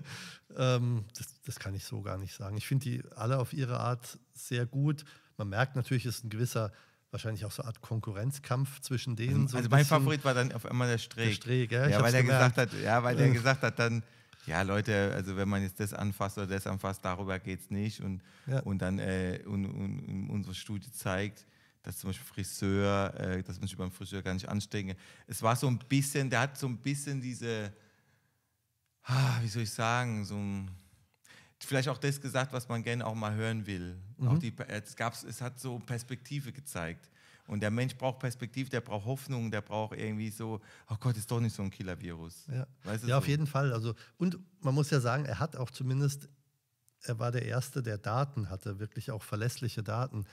*laughs* ähm, das, das kann ich so gar nicht sagen. Ich finde die alle auf ihre Art sehr gut. Man merkt natürlich, es ist ein gewisser wahrscheinlich auch so eine Art Konkurrenzkampf zwischen denen. Mhm. also so mein Favorit war dann auf einmal der Streeck. Der Streeck, ja. ja weil der gesagt hat, ja, weil der äh. gesagt hat, dann, ja Leute, also wenn man jetzt das anfasst oder das anfasst, darüber geht es nicht. Und, ja. und dann äh, und, und unsere Studie zeigt, dass zum Beispiel Friseur, äh, dass man sich beim Friseur gar nicht anstecken kann. Es war so ein bisschen, der hat so ein bisschen diese, ah, wie soll ich sagen, so ein vielleicht auch das gesagt, was man gerne auch mal hören will. Mhm. Auch die, es, gab's, es hat so Perspektive gezeigt. Und der Mensch braucht Perspektive, der braucht Hoffnung, der braucht irgendwie so, oh Gott, ist doch nicht so ein Killer-Virus. Ja, ja so? auf jeden Fall. Also, und man muss ja sagen, er hat auch zumindest, er war der Erste, der Daten hatte, wirklich auch verlässliche Daten.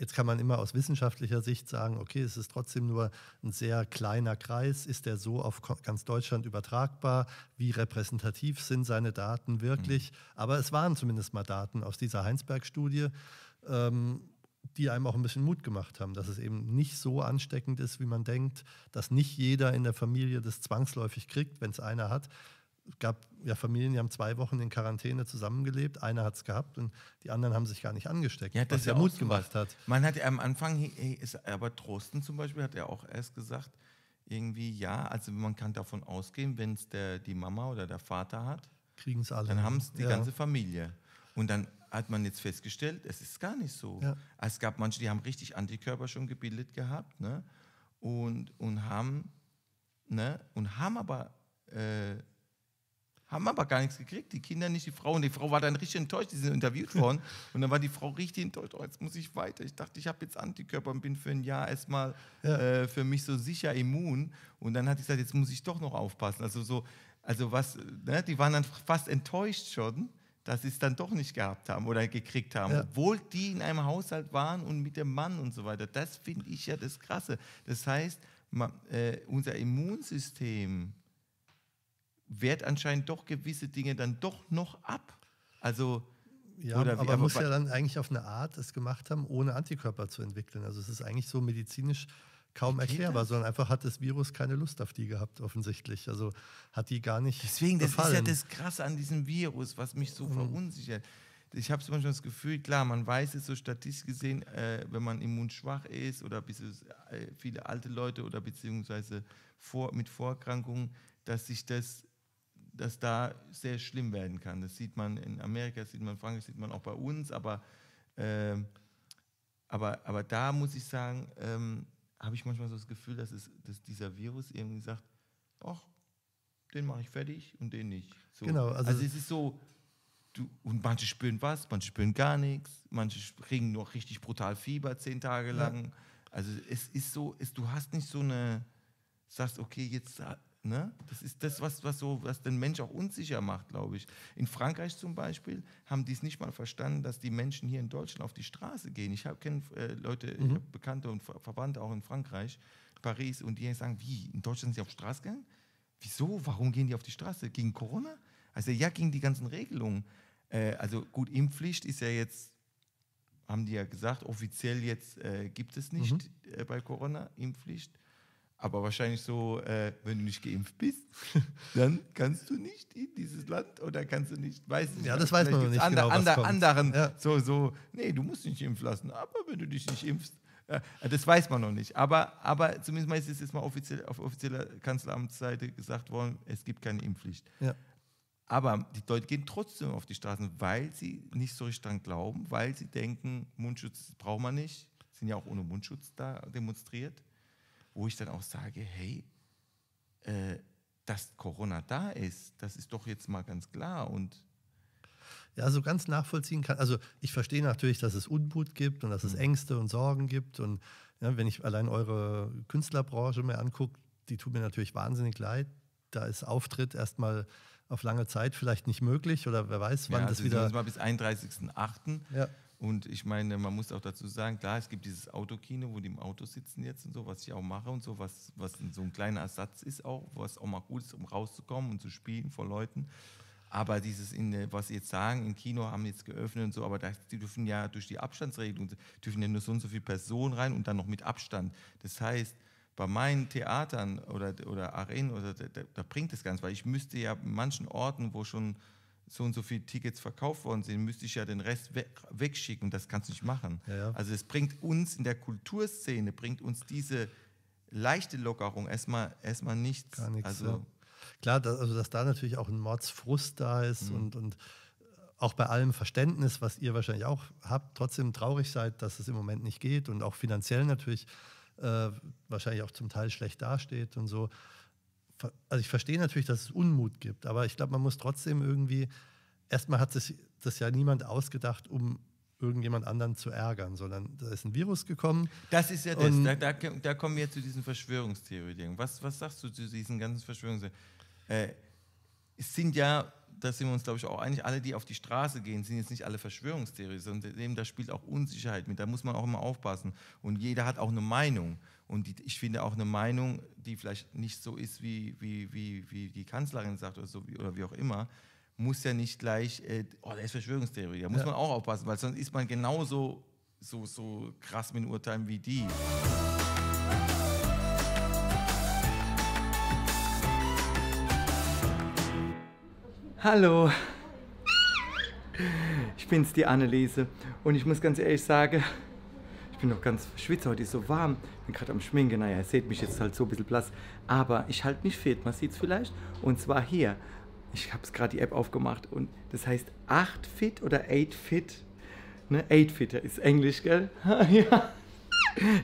Jetzt kann man immer aus wissenschaftlicher Sicht sagen, okay, es ist trotzdem nur ein sehr kleiner Kreis. Ist der so auf ganz Deutschland übertragbar? Wie repräsentativ sind seine Daten wirklich? Mhm. Aber es waren zumindest mal Daten aus dieser Heinsberg-Studie, ähm, die einem auch ein bisschen Mut gemacht haben, dass es eben nicht so ansteckend ist, wie man denkt, dass nicht jeder in der Familie das zwangsläufig kriegt, wenn es einer hat gab ja Familien, die haben zwei Wochen in Quarantäne zusammengelebt. Einer hat es gehabt und die anderen haben sich gar nicht angesteckt, ja, das was ja Mut gemacht hat. Man hat ja am Anfang, ist, aber Trosten zum Beispiel hat er auch erst gesagt, irgendwie, ja, also man kann davon ausgehen, wenn es die Mama oder der Vater hat, kriegen es alle. Dann haben es die ja. ganze Familie. Und dann hat man jetzt festgestellt, es ist gar nicht so. Ja. Es gab manche, die haben richtig Antikörper schon gebildet gehabt ne? und, und, haben, ne? und haben aber äh, haben aber gar nichts gekriegt, die Kinder nicht, die Frau. Und die Frau war dann richtig enttäuscht, die sind interviewt *laughs* worden. Und dann war die Frau richtig enttäuscht, oh, jetzt muss ich weiter. Ich dachte, ich habe jetzt Antikörper und bin für ein Jahr erstmal ja. äh, für mich so sicher immun. Und dann hat sie gesagt, jetzt muss ich doch noch aufpassen. Also so, also was, ne, die waren dann fast enttäuscht schon, dass sie es dann doch nicht gehabt haben oder gekriegt haben. Ja. Obwohl die in einem Haushalt waren und mit dem Mann und so weiter. Das finde ich ja das Krasse. Das heißt, man, äh, unser Immunsystem wehrt anscheinend doch gewisse Dinge dann doch noch ab. Also ja, aber man muss ja dann eigentlich auf eine Art es gemacht haben, ohne Antikörper zu entwickeln. Also es ist eigentlich so medizinisch kaum erklärbar, sondern einfach hat das Virus keine Lust auf die gehabt, offensichtlich. Also hat die gar nicht. Deswegen, das ist ja das Krasse an diesem Virus, was mich so mhm. verunsichert. Ich habe so manchmal das Gefühl, klar, man weiß es so statistisch gesehen, äh, wenn man immunschwach ist oder äh, viele alte Leute oder beziehungsweise vor, mit Vorerkrankungen, dass sich das dass da sehr schlimm werden kann. Das sieht man in Amerika, das sieht man in Frankreich, das sieht man auch bei uns, aber, äh, aber, aber da muss ich sagen, ähm, habe ich manchmal so das Gefühl, dass, es, dass dieser Virus irgendwie sagt, ach, den mache ich fertig und den nicht. So. Genau, also, also es ist so, du, und manche spüren was, manche spüren gar nichts, manche kriegen noch richtig brutal Fieber zehn Tage lang. Ja. Also es ist so, es, du hast nicht so eine, sagst, okay, jetzt Ne? Das ist das, was, was, so, was den Mensch auch unsicher macht, glaube ich. In Frankreich zum Beispiel haben die es nicht mal verstanden, dass die Menschen hier in Deutschland auf die Straße gehen. Ich kenne äh, Leute, mhm. Bekannte und Ver Verwandte auch in Frankreich, Paris, und die sagen, wie, in Deutschland sind sie auf die Straße gegangen? Wieso? Warum gehen die auf die Straße? Gegen Corona? Also ja, gegen die ganzen Regelungen. Äh, also gut, Impfpflicht ist ja jetzt, haben die ja gesagt, offiziell jetzt äh, gibt es nicht mhm. Äh, bei Corona Impfpflicht aber wahrscheinlich so, äh, wenn du nicht geimpft bist, *laughs* dann kannst du nicht in dieses Land oder kannst du nicht, weiß nicht. Ja, das weiß man noch nicht. Ander, genau, ander, anderen, ja. so, so, nee, du musst dich nicht impfen lassen, aber wenn du dich nicht impfst, äh, das weiß man noch nicht. Aber, aber zumindest ist es jetzt mal offiziell, auf offizieller Kanzleramtsseite gesagt worden, es gibt keine Impfpflicht. Ja. Aber die Leute gehen trotzdem auf die Straßen, weil sie nicht so richtig dran glauben, weil sie denken, Mundschutz braucht man nicht, sind ja auch ohne Mundschutz da demonstriert wo ich dann auch sage, hey, äh, dass Corona da ist, das ist doch jetzt mal ganz klar und ja, so ganz nachvollziehen kann. Also ich verstehe natürlich, dass es Unmut gibt und dass es mhm. Ängste und Sorgen gibt. Und ja, wenn ich allein eure Künstlerbranche mir angucke, die tut mir natürlich wahnsinnig leid. Da ist Auftritt erstmal auf lange Zeit vielleicht nicht möglich oder wer weiß, wann ja, also das wieder. Mal bis 31.08. Ja. Und ich meine, man muss auch dazu sagen, klar, es gibt dieses Autokino, wo die im Auto sitzen jetzt und so, was ich auch mache und so, was, was so ein kleiner Ersatz ist auch, was auch mal gut ist, um rauszukommen und zu spielen vor Leuten. Aber dieses, in, was sie jetzt sagen, im Kino haben jetzt geöffnet und so, aber da, die dürfen ja durch die Abstandsregelung, dürfen ja nur so und so viele Personen rein und dann noch mit Abstand. Das heißt, bei meinen Theatern oder, oder Arenen, oder, da, da bringt es ganz, weil ich müsste ja in manchen Orten, wo schon so und so viele Tickets verkauft worden sind, müsste ich ja den Rest we wegschicken. Das kannst du nicht machen. Ja, ja. Also es bringt uns in der Kulturszene, bringt uns diese leichte Lockerung erstmal, erstmal nichts. Gar nichts. Also, ja. Klar, dass, also dass da natürlich auch ein Mordsfrust da ist mhm. und, und auch bei allem Verständnis, was ihr wahrscheinlich auch habt, trotzdem traurig seid, dass es im Moment nicht geht und auch finanziell natürlich äh, wahrscheinlich auch zum Teil schlecht dasteht und so also ich verstehe natürlich, dass es Unmut gibt, aber ich glaube, man muss trotzdem irgendwie, erstmal hat sich das ja niemand ausgedacht, um irgendjemand anderen zu ärgern, sondern da ist ein Virus gekommen. Das ist ja das, da, da, da, kommen wir zu diesen Verschwörungstheorien. Was, was sagst du zu diesen ganzen Verschwörungstheorien? Äh, es sind ja, da sind wir uns, glaube ich, auch eigentlich alle, die auf die Straße gehen, sind jetzt nicht alle Verschwörungstheorien, sondern eben da spielt auch Unsicherheit mit. Da muss man auch immer aufpassen. Und jeder hat auch eine Meinung. Und die, ich finde auch eine Meinung, die vielleicht nicht so ist, wie, wie, wie, wie die Kanzlerin sagt oder, so, oder wie auch immer, muss ja nicht gleich, äh, oh, der ist Verschwörungstheorie. Da muss ja. man auch aufpassen, weil sonst ist man genauso so, so krass mit Urteilen wie die. Hallo, ich bin's, die Anneliese. Und ich muss ganz ehrlich sagen, bin noch ganz schwitze, heute ist so warm, bin gerade am Schminken, naja, ihr seht mich jetzt halt so ein bisschen blass, aber ich halte mich fit, man sieht es vielleicht, und zwar hier, ich habe es gerade die App aufgemacht und das heißt 8 Fit oder 8 Fit, ne, 8 Fit ist Englisch, gell, *laughs* ja,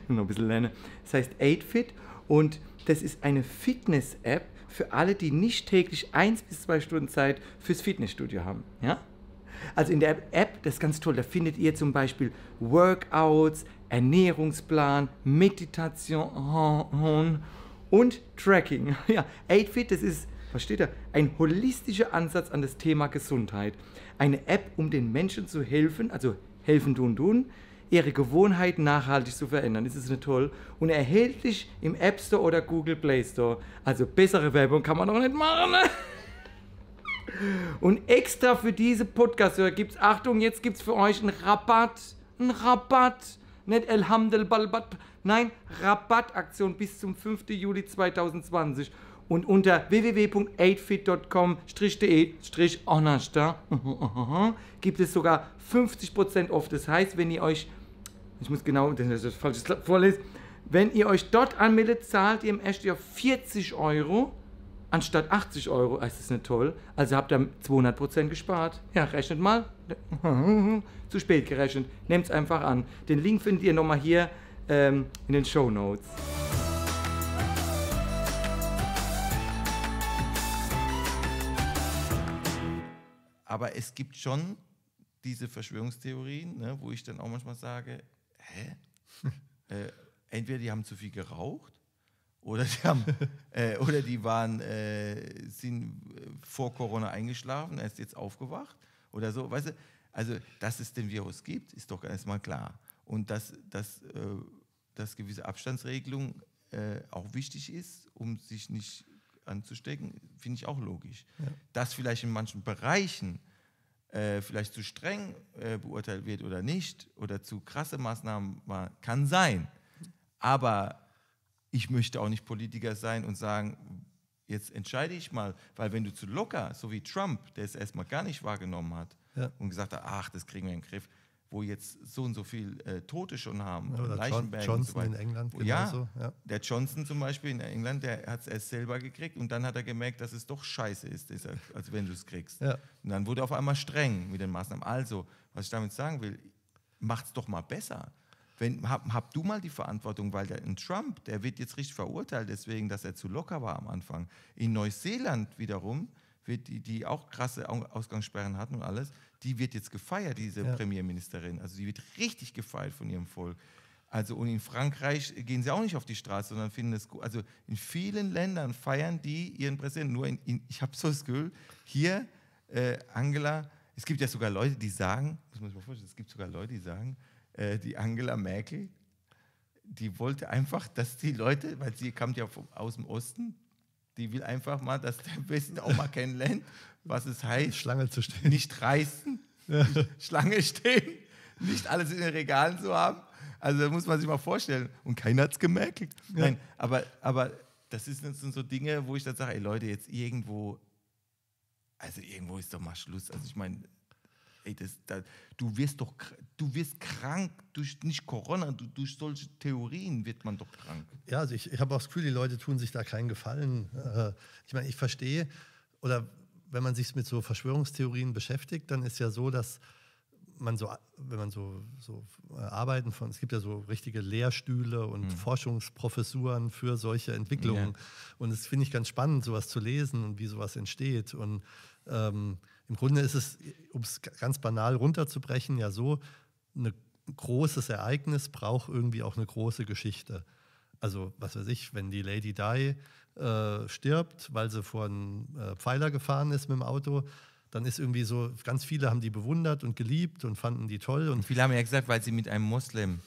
noch ein bisschen lernen, das heißt 8 Fit und das ist eine Fitness-App für alle, die nicht täglich 1 bis 2 Stunden Zeit fürs Fitnessstudio haben, ja, also in der App, das ist ganz toll, da findet ihr zum Beispiel Workouts, Ernährungsplan, Meditation und Tracking. *laughs* Ja, 8Fit, das ist, versteht ihr, ein holistischer Ansatz an das Thema Gesundheit. Eine App, um den Menschen zu helfen, also helfen tun tun, ihre Gewohnheiten nachhaltig zu verändern. Das ist nicht toll. Und erhältlich im App Store oder Google Play Store. Also bessere Werbung kann man doch nicht machen. Ne? *laughs* Und extra für diese Podcast-Hörer gibt es, Achtung, jetzt gibt es für euch einen Rabatt. Einen Rabatt nicht Elhamdelbalbat, nein, Rabattaktion bis zum 5. Juli 2020 und unter www.8fit.com-de-onasta *laughs* gibt es sogar 50% off. Das heißt, wenn ihr euch, ich muss genau, das ist falsches vorlesen, wenn ihr euch dort anmeldet, zahlt ihr im ersten Jahr 40 Euro anstatt 80 Euro, ah, es ist nicht toll, also habt ihr 200 Prozent gespart. Ja, rechnet mal. *laughs* Zu spät gerechnet. Nehmt es einfach an. Den Link findet ihr nochmal hier ähm, in den Show Notes. Aber es gibt schon diese Verschwörungstheorien, ne, wo ich dann auch manchmal sage, hä? *laughs* äh, entweder die haben zu viel geraucht oder die, haben, äh, oder die waren, äh, sind äh, vor Corona eingeschlafen, er ist jetzt aufgewacht oder so. Weißt du, also, dass es den Virus gibt, ist doch erstmal klar. Und dass, dass, äh, dass gewisse Abstandsregelungen äh, auch wichtig ist, um sich nicht anzustecken, finde ich auch logisch. Ja. Dass vielleicht in manchen Bereichen äh, vielleicht zu streng beurteilt wird oder nicht oder zu krasse Maßnahmen war, kann sein. Aber ich möchte auch nicht Politiker sein und sagen, jetzt entscheide ich mal, weil wenn du zu locker, so wie Trump, der es erstmal gar nicht wahrgenommen hat ja. und gesagt hat, ach, das kriegen wir in den Griff, wo jetzt so und so viel äh, Tote schon haben, ja, oder Leichenberg John, Johnson so in England, genau ja, so, ja, der Johnson zum Beispiel in England, der hat es erst selber gekriegt und dann hat er gemerkt, dass es doch scheiße ist, als wenn du es kriegst. Ja. Und dann wurde er auf einmal streng mit den Maßnahmen. Also, was ich damit sagen will, macht es doch mal besser wenn, hab, hab du mal die Verantwortung, weil der in Trump, der wird jetzt richtig verurteilt, deswegen, dass er zu locker war am Anfang. In Neuseeland wiederum, wird die, die auch krasse Ausgangssperren hatten und alles, die wird jetzt gefeiert, diese ja. Premierministerin. Also die wird richtig gefeiert von ihrem Volk. Also und in Frankreich gehen sie auch nicht auf die Straße, sondern finden es gut. Also in vielen Ländern feiern die ihren Präsidenten. Nur in, in ich habe so das Gefühl, hier äh, Angela, es gibt ja sogar Leute, die sagen, das muss ich mal vorstellen, es gibt sogar Leute, die sagen, äh, die Angela Merkel, die wollte einfach, dass die Leute, weil sie kommt ja vom, aus dem Osten, die will einfach mal, dass der Westen auch mal kennenlernt, was es heißt, Schlange zu stehen. Nicht reißen, ja. Schlange stehen, nicht alles in den Regalen zu haben. Also da muss man sich mal vorstellen. Und keiner hat es gemerkt. Ja. Nein, aber, aber das sind so Dinge, wo ich dann sage, ey Leute, jetzt irgendwo, also irgendwo ist doch mal Schluss. Also ich meine, ey, das, das, du wirst doch, du wirst krank durch nicht Corona, du, durch solche Theorien wird man doch krank. Ja, also ich, ich habe auch das Gefühl, die Leute tun sich da keinen Gefallen. Äh, ich meine, ich verstehe, oder wenn man sich mit so Verschwörungstheorien beschäftigt, dann ist ja so, dass man so, wenn man so, so äh, Arbeiten von, es gibt ja so richtige Lehrstühle und mhm. Forschungsprofessuren für solche Entwicklungen. Ja. Und es finde ich ganz spannend, sowas zu lesen und wie sowas entsteht. Und ähm, im Grunde ist es, um es ganz banal runterzubrechen, ja so, ein ne großes Ereignis braucht irgendwie auch eine große Geschichte. Also was weiß ich, wenn die Lady Di äh, stirbt, weil sie vor einen äh, Pfeiler gefahren ist mit dem Auto, dann ist irgendwie so, ganz viele haben die bewundert und geliebt und fanden die toll. Und, und viele haben ja gesagt, weil sie mit einem Moslem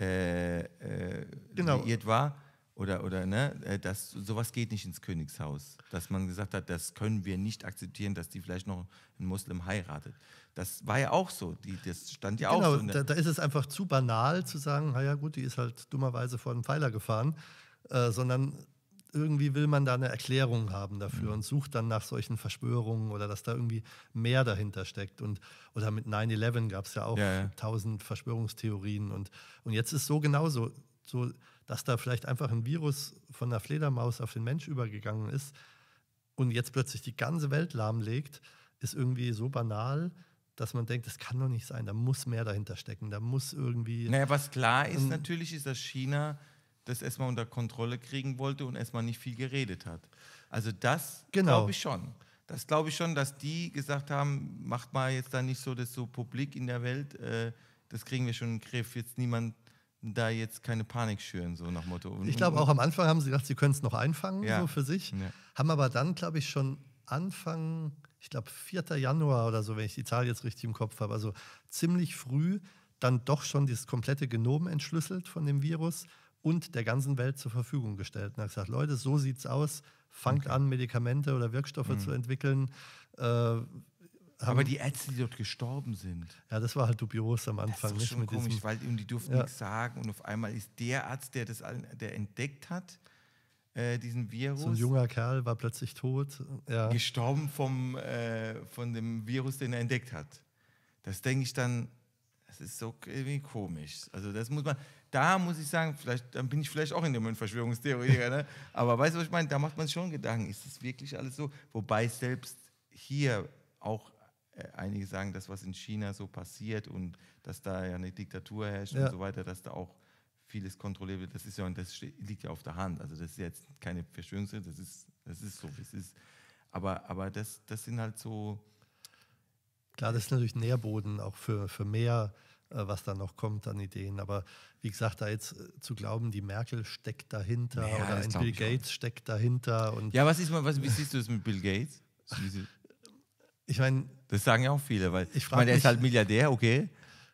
äh, äh, genau. liiert war oder, oder ne, äh, das, sowas geht nicht ins Königshaus. Dass man gesagt hat, das können wir nicht akzeptieren, dass die vielleicht noch einen Muslim heiratet. Das war ja auch so, die, das stand ja genau, auch so. da, da, ist es einfach zu banal zu sagen, naja gut, die ist halt dummerweise vor den Pfeiler gefahren, äh, sondern irgendwie will man da eine Erklärung haben dafür mhm. und sucht dann nach solchen Verschwörungen oder dass da irgendwie mehr dahinter steckt. Und, oder mit 9-11 gab es ja auch tausend ja, ja. Verschwörungstheorien. Und, und jetzt ist so genauso. So, dass da vielleicht einfach ein Virus von der Fledermaus auf den Mensch übergegangen ist und jetzt plötzlich die ganze Welt lahmlegt, ist irgendwie so banal, dass man denkt, das kann doch nicht sein, da muss mehr dahinter stecken, da muss irgendwie. Naja, was klar ist natürlich, ist, dass China das erstmal unter Kontrolle kriegen wollte und erstmal nicht viel geredet hat. Also das genau. glaube ich schon. Das glaube ich schon, dass die gesagt haben, macht mal jetzt da nicht so das so publik in der Welt, äh, das kriegen wir schon in den Griff. Jetzt niemand da jetzt keine Panik schüren, so nach Motto. Ich glaube, auch am Anfang haben sie gedacht, sie können es noch einfangen, ja. so für sich. Ja. Haben aber dann, glaube ich, schon Anfang, ich glaube, 4. Januar oder so, wenn ich die Zahl jetzt richtig im Kopf habe, also ziemlich früh dann doch schon dieses komplette Genom entschlüsselt von dem Virus und der ganzen Welt zur Verfügung gestellt. Und hat gesagt, Leute, so sieht es aus, fangt okay. an, Medikamente oder Wirkstoffe mhm. zu entwickeln. Äh, aber ähm, die Ärzte, die dort gestorben sind. Ja, das war halt dubios am Anfang. Das ist schon komisch, diesem, weil die durften ja. nichts sagen und auf einmal ist der Arzt, der das der entdeckt hat, äh, diesen Virus. So ein junger Kerl war plötzlich tot. Ja. Gestorben vom, äh, von dem Virus, den er entdeckt hat. Das denke ich dann, das ist so irgendwie komisch. Also das muss man, da muss ich sagen, vielleicht, dann bin ich vielleicht auch in dem Moment Verschwörungstheoretiker, ne? aber weißt du, was ich meine? Da macht man schon Gedanken, ist das wirklich alles so? Wobei selbst hier auch äh, einige sagen, das, was in China so passiert und dass da ja eine Diktatur herrscht ja. und so weiter, dass da auch vieles kontrolliert wird. Das ist ja, das liegt ja auf der Hand. Also das ist jetzt keine Verschwörungstheorie, das ist, das ist so, wie es ist. Aber, aber das, das sind halt so. Klar, das ist natürlich Nährboden auch für, für mehr, äh, was da noch kommt an Ideen. Aber wie gesagt, da jetzt äh, zu glauben, die Merkel steckt dahinter naja, oder ein Bill Gates steckt dahinter. Und ja, was, ist, was wie siehst du es mit Bill Gates? Ich meine. Das sagen ja auch viele, weil ich, ich meine, der ist halt Milliardär, okay.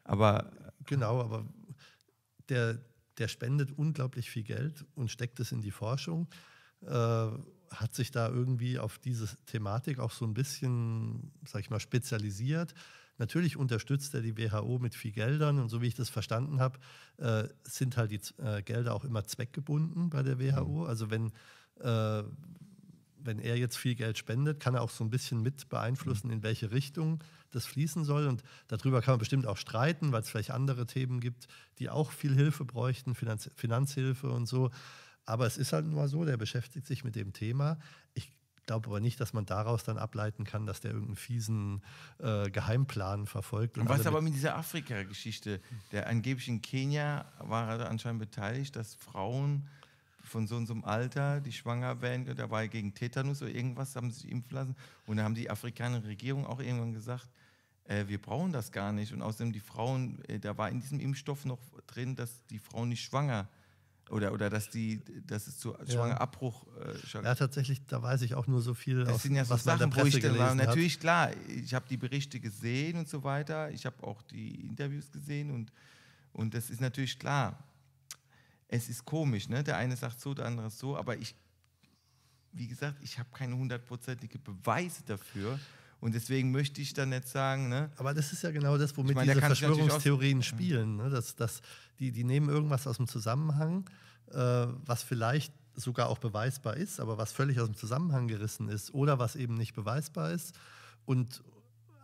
Aber. Genau, aber der, der spendet unglaublich viel Geld und steckt es in die Forschung. Äh, hat sich da irgendwie auf diese Thematik auch so ein bisschen, sag ich mal, spezialisiert. Natürlich unterstützt er die WHO mit viel Geldern und so wie ich das verstanden habe, äh, sind halt die äh, Gelder auch immer zweckgebunden bei der WHO. Mhm. Also wenn, äh, wenn er jetzt viel Geld spendet, kann er auch so ein bisschen mit beeinflussen, mhm. in welche Richtung das fließen soll. Und darüber kann man bestimmt auch streiten, weil es vielleicht andere Themen gibt, die auch viel Hilfe bräuchten, Finanz Finanzhilfe und so. Aber es ist halt nur so, der beschäftigt sich mit dem Thema. Ich glaube aber nicht, dass man daraus dann ableiten kann, dass der irgendeinen fiesen äh, Geheimplan verfolgt. Und, und was aber mit dieser Afrika-Geschichte, der angeblich in Kenia war er anscheinend beteiligt, dass Frauen von so, so einem Alter, die schwanger wären, dabei gegen Tetanus oder irgendwas, haben sie sich impfen lassen. Und da haben die afrikanische Regierung auch irgendwann gesagt, äh, wir brauchen das gar nicht. Und außerdem die Frauen, äh, da war in diesem Impfstoff noch drin, dass die Frauen nicht schwanger oder, oder dass die, dass es zu ja. Schwangerabbruch. Äh, ja, tatsächlich, da weiß ich auch nur so viel. Das sind ja so Sachen, wo ich dann war. Natürlich, klar, ich habe die Berichte gesehen und so weiter. Ich habe auch die Interviews gesehen und, und das ist natürlich klar es ist komisch, ne? Der eine sagt so, der andere so, aber ich, wie gesagt, ich habe keine hundertprozentige Beweise dafür. Und deswegen möchte ich dann nicht sagen. Ne? Aber das ist ja genau das, womit ich mein, diese Verschwörungstheorien spielen. Ne? Das, das, die, die nehmen irgendwas aus dem Zusammenhang, äh, was vielleicht sogar auch beweisbar ist, aber was völlig aus dem Zusammenhang gerissen ist oder was eben nicht beweisbar ist. Und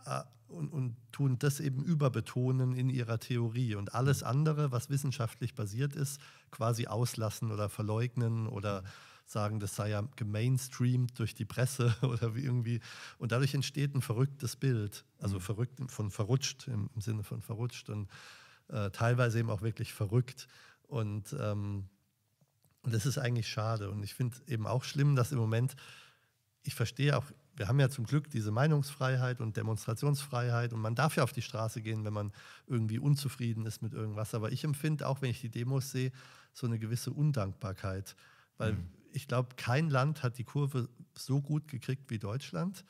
äh, und, und tun das eben überbetonen in ihrer Theorie und alles mhm. andere, was wissenschaftlich basiert ist, quasi auslassen oder verleugnen oder mhm. sagen, das sei ja gemainstreamt durch die Presse *laughs* oder wie irgendwie. Und dadurch entsteht ein verrücktes Bild, also mhm. verrückt von verrutscht im, im Sinne von verrutscht und äh, teilweise eben auch wirklich verrückt. Und, ähm, und das ist eigentlich schade. Und ich finde eben auch schlimm, dass im Moment, ich verstehe auch wir haben ja zum Glück diese Meinungsfreiheit und Demonstrationsfreiheit und man darf ja auf die Straße gehen, wenn man irgendwie unzufrieden ist mit irgendwas. Aber ich empfinde, auch wenn ich die Demos sehe, so eine gewisse Undankbarkeit, weil mhm. ich glaube, kein Land hat die Kurve so gut gekriegt wie Deutschland.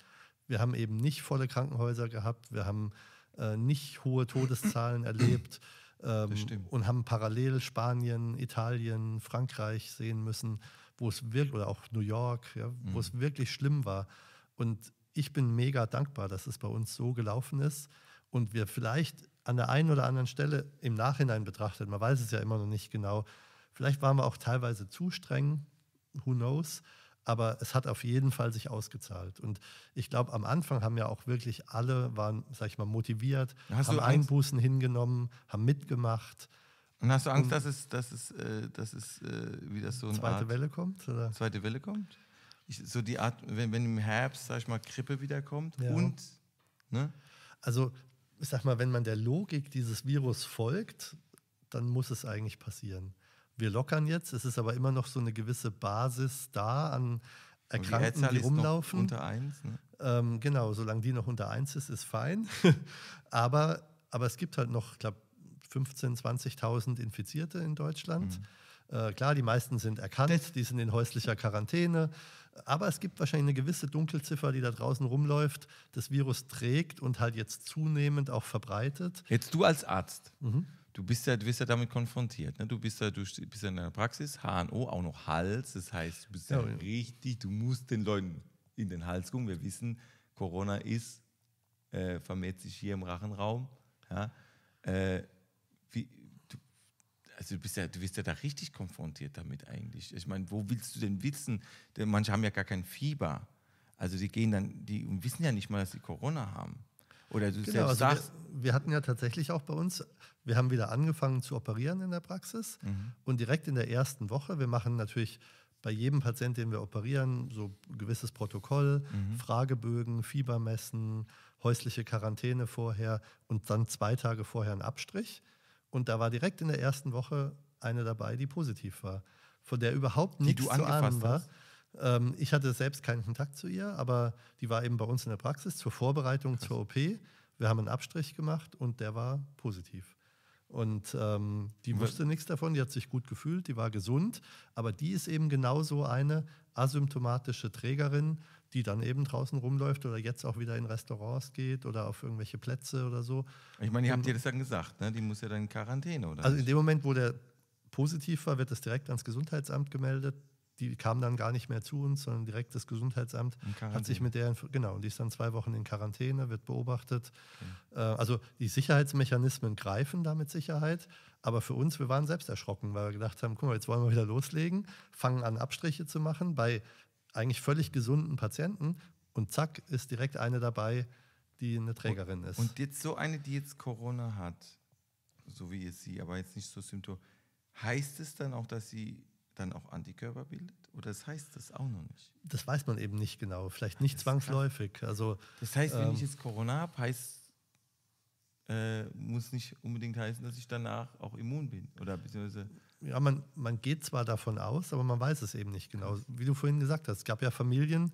Wir haben eben nicht volle Krankenhäuser gehabt, wir haben äh, nicht hohe Todeszahlen erlebt. Ähm, und haben parallel Spanien, Italien, Frankreich sehen müssen, wo es wirklich, oder auch New York, ja, mhm. wo es mhm. wirklich schlimm war. Und ich bin mega dankbar, dass es bei uns so gelaufen ist und wir vielleicht an der einen oder anderen Stelle im Nachhinein betrachtet, man weiß es ja immer noch nicht genau, vielleicht waren wir auch teilweise zu streng, who knows, aber es hat auf jeden Fall sich ausgezahlt. Und ich glaube, am Anfang haben ja auch wirklich alle, waren, sag ich mal, motiviert, hast haben Einbußen Angst? hingenommen, haben mitgemacht. Und hast du Angst, um, dass es, dass es, äh, dass es äh, wieder so eine zweite Art Welle kommt? Oder? Zweite Welle kommt? ich, so die Art, wenn, wenn im Herbst, sag ich mal, Grippe wiederkommt ja. und. Ne? Also, ich sag mal, wenn man der Logik dieses Virus folgt, dann muss es eigentlich passieren. Wir lockern jetzt, es ist aber immer noch so eine gewisse Basis da an Erkrankten, die, die rumlaufen. unter 1. Ne? Ähm, genau, solange die noch unter 1 ist, ist fein. *laughs* aber, aber es gibt halt noch, ich glaube, 15.000, 20 20.000 Infizierte in Deutschland. Mhm. Äh, klar, die meisten sind erkannt, das die sind in häuslicher Quarantäne. Aber es gibt wahrscheinlich eine gewisse Dunkelziffer, die da draußen rumläuft, das Virus trägt und halt jetzt zunehmend auch verbreitet. Jetzt du als Arzt, mhm. du, bist ja, du bist ja damit konfrontiert. Ne? Du, bist ja, du bist ja in der Praxis, HNO, auch noch Hals. Das heißt, du bist ja, ja richtig, du musst den Leuten in den Hals gucken. Wir wissen, Corona ist, äh, vermehrt sich hier im Rachenraum. Ja? Äh, wie, also du bist ja, du wirst ja da richtig konfrontiert damit eigentlich. Ich meine, wo willst du denn wissen? Denn manche haben ja gar kein Fieber. Also die gehen dann, die wissen ja nicht mal, dass sie Corona haben. Oder du genau, selbst also sagst. Wir, wir, hatten ja tatsächlich auch bei uns, wir haben wieder angefangen zu operieren in der Praxis mhm. und direkt in der ersten Woche, wir machen natürlich bei jedem Patienten, den wir operieren, so ein gewisses Protokoll, mhm. Fragebögen, Fiebermessen, häusliche Quarantäne vorher und dann zwei Tage vorher einen Abstrich. Und da war direkt in der ersten Woche eine dabei, die positiv war, von der überhaupt die nichts zu ahnen war. Ähm, ich hatte selbst keinen Kontakt zu ihr, aber die war eben bei uns in der Praxis zur Vorbereitung Krass. zur OP. Wir haben einen Abstrich gemacht und der war positiv. Und ähm, die wusste nichts davon, die hat sich gut gefühlt, die war gesund, aber die ist eben genauso eine asymptomatische Trägerin, die dann eben draußen rumläuft oder jetzt auch wieder in Restaurants geht oder auf irgendwelche Plätze oder so. Ich meine, die haben dir ähm, das dann gesagt, ne? die muss ja dann in Quarantäne, oder? Also nicht? in dem Moment, wo der positiv war, wird das direkt ans Gesundheitsamt gemeldet. Die kam dann gar nicht mehr zu uns, sondern direkt das Gesundheitsamt hat sich mit der, genau, und die ist dann zwei Wochen in Quarantäne, wird beobachtet. Okay. Äh, also die Sicherheitsmechanismen greifen da mit Sicherheit. Aber für uns, wir waren selbst erschrocken, weil wir gedacht haben, guck mal, jetzt wollen wir wieder loslegen, fangen an, Abstriche zu machen. Bei eigentlich völlig gesunden Patienten und zack ist direkt eine dabei, die eine Trägerin ist. Und jetzt so eine, die jetzt Corona hat, so wie es sie, aber jetzt nicht so symptom, heißt es dann auch, dass sie dann auch Antikörper bildet? Oder das heißt das auch noch nicht? Das weiß man eben nicht genau, vielleicht nicht das zwangsläufig. Also, das heißt, wenn ähm, ich jetzt Corona habe, heißt äh, muss nicht unbedingt heißen, dass ich danach auch immun bin oder beziehungsweise ja, man, man geht zwar davon aus, aber man weiß es eben nicht genau. Wie du vorhin gesagt hast, es gab ja Familien,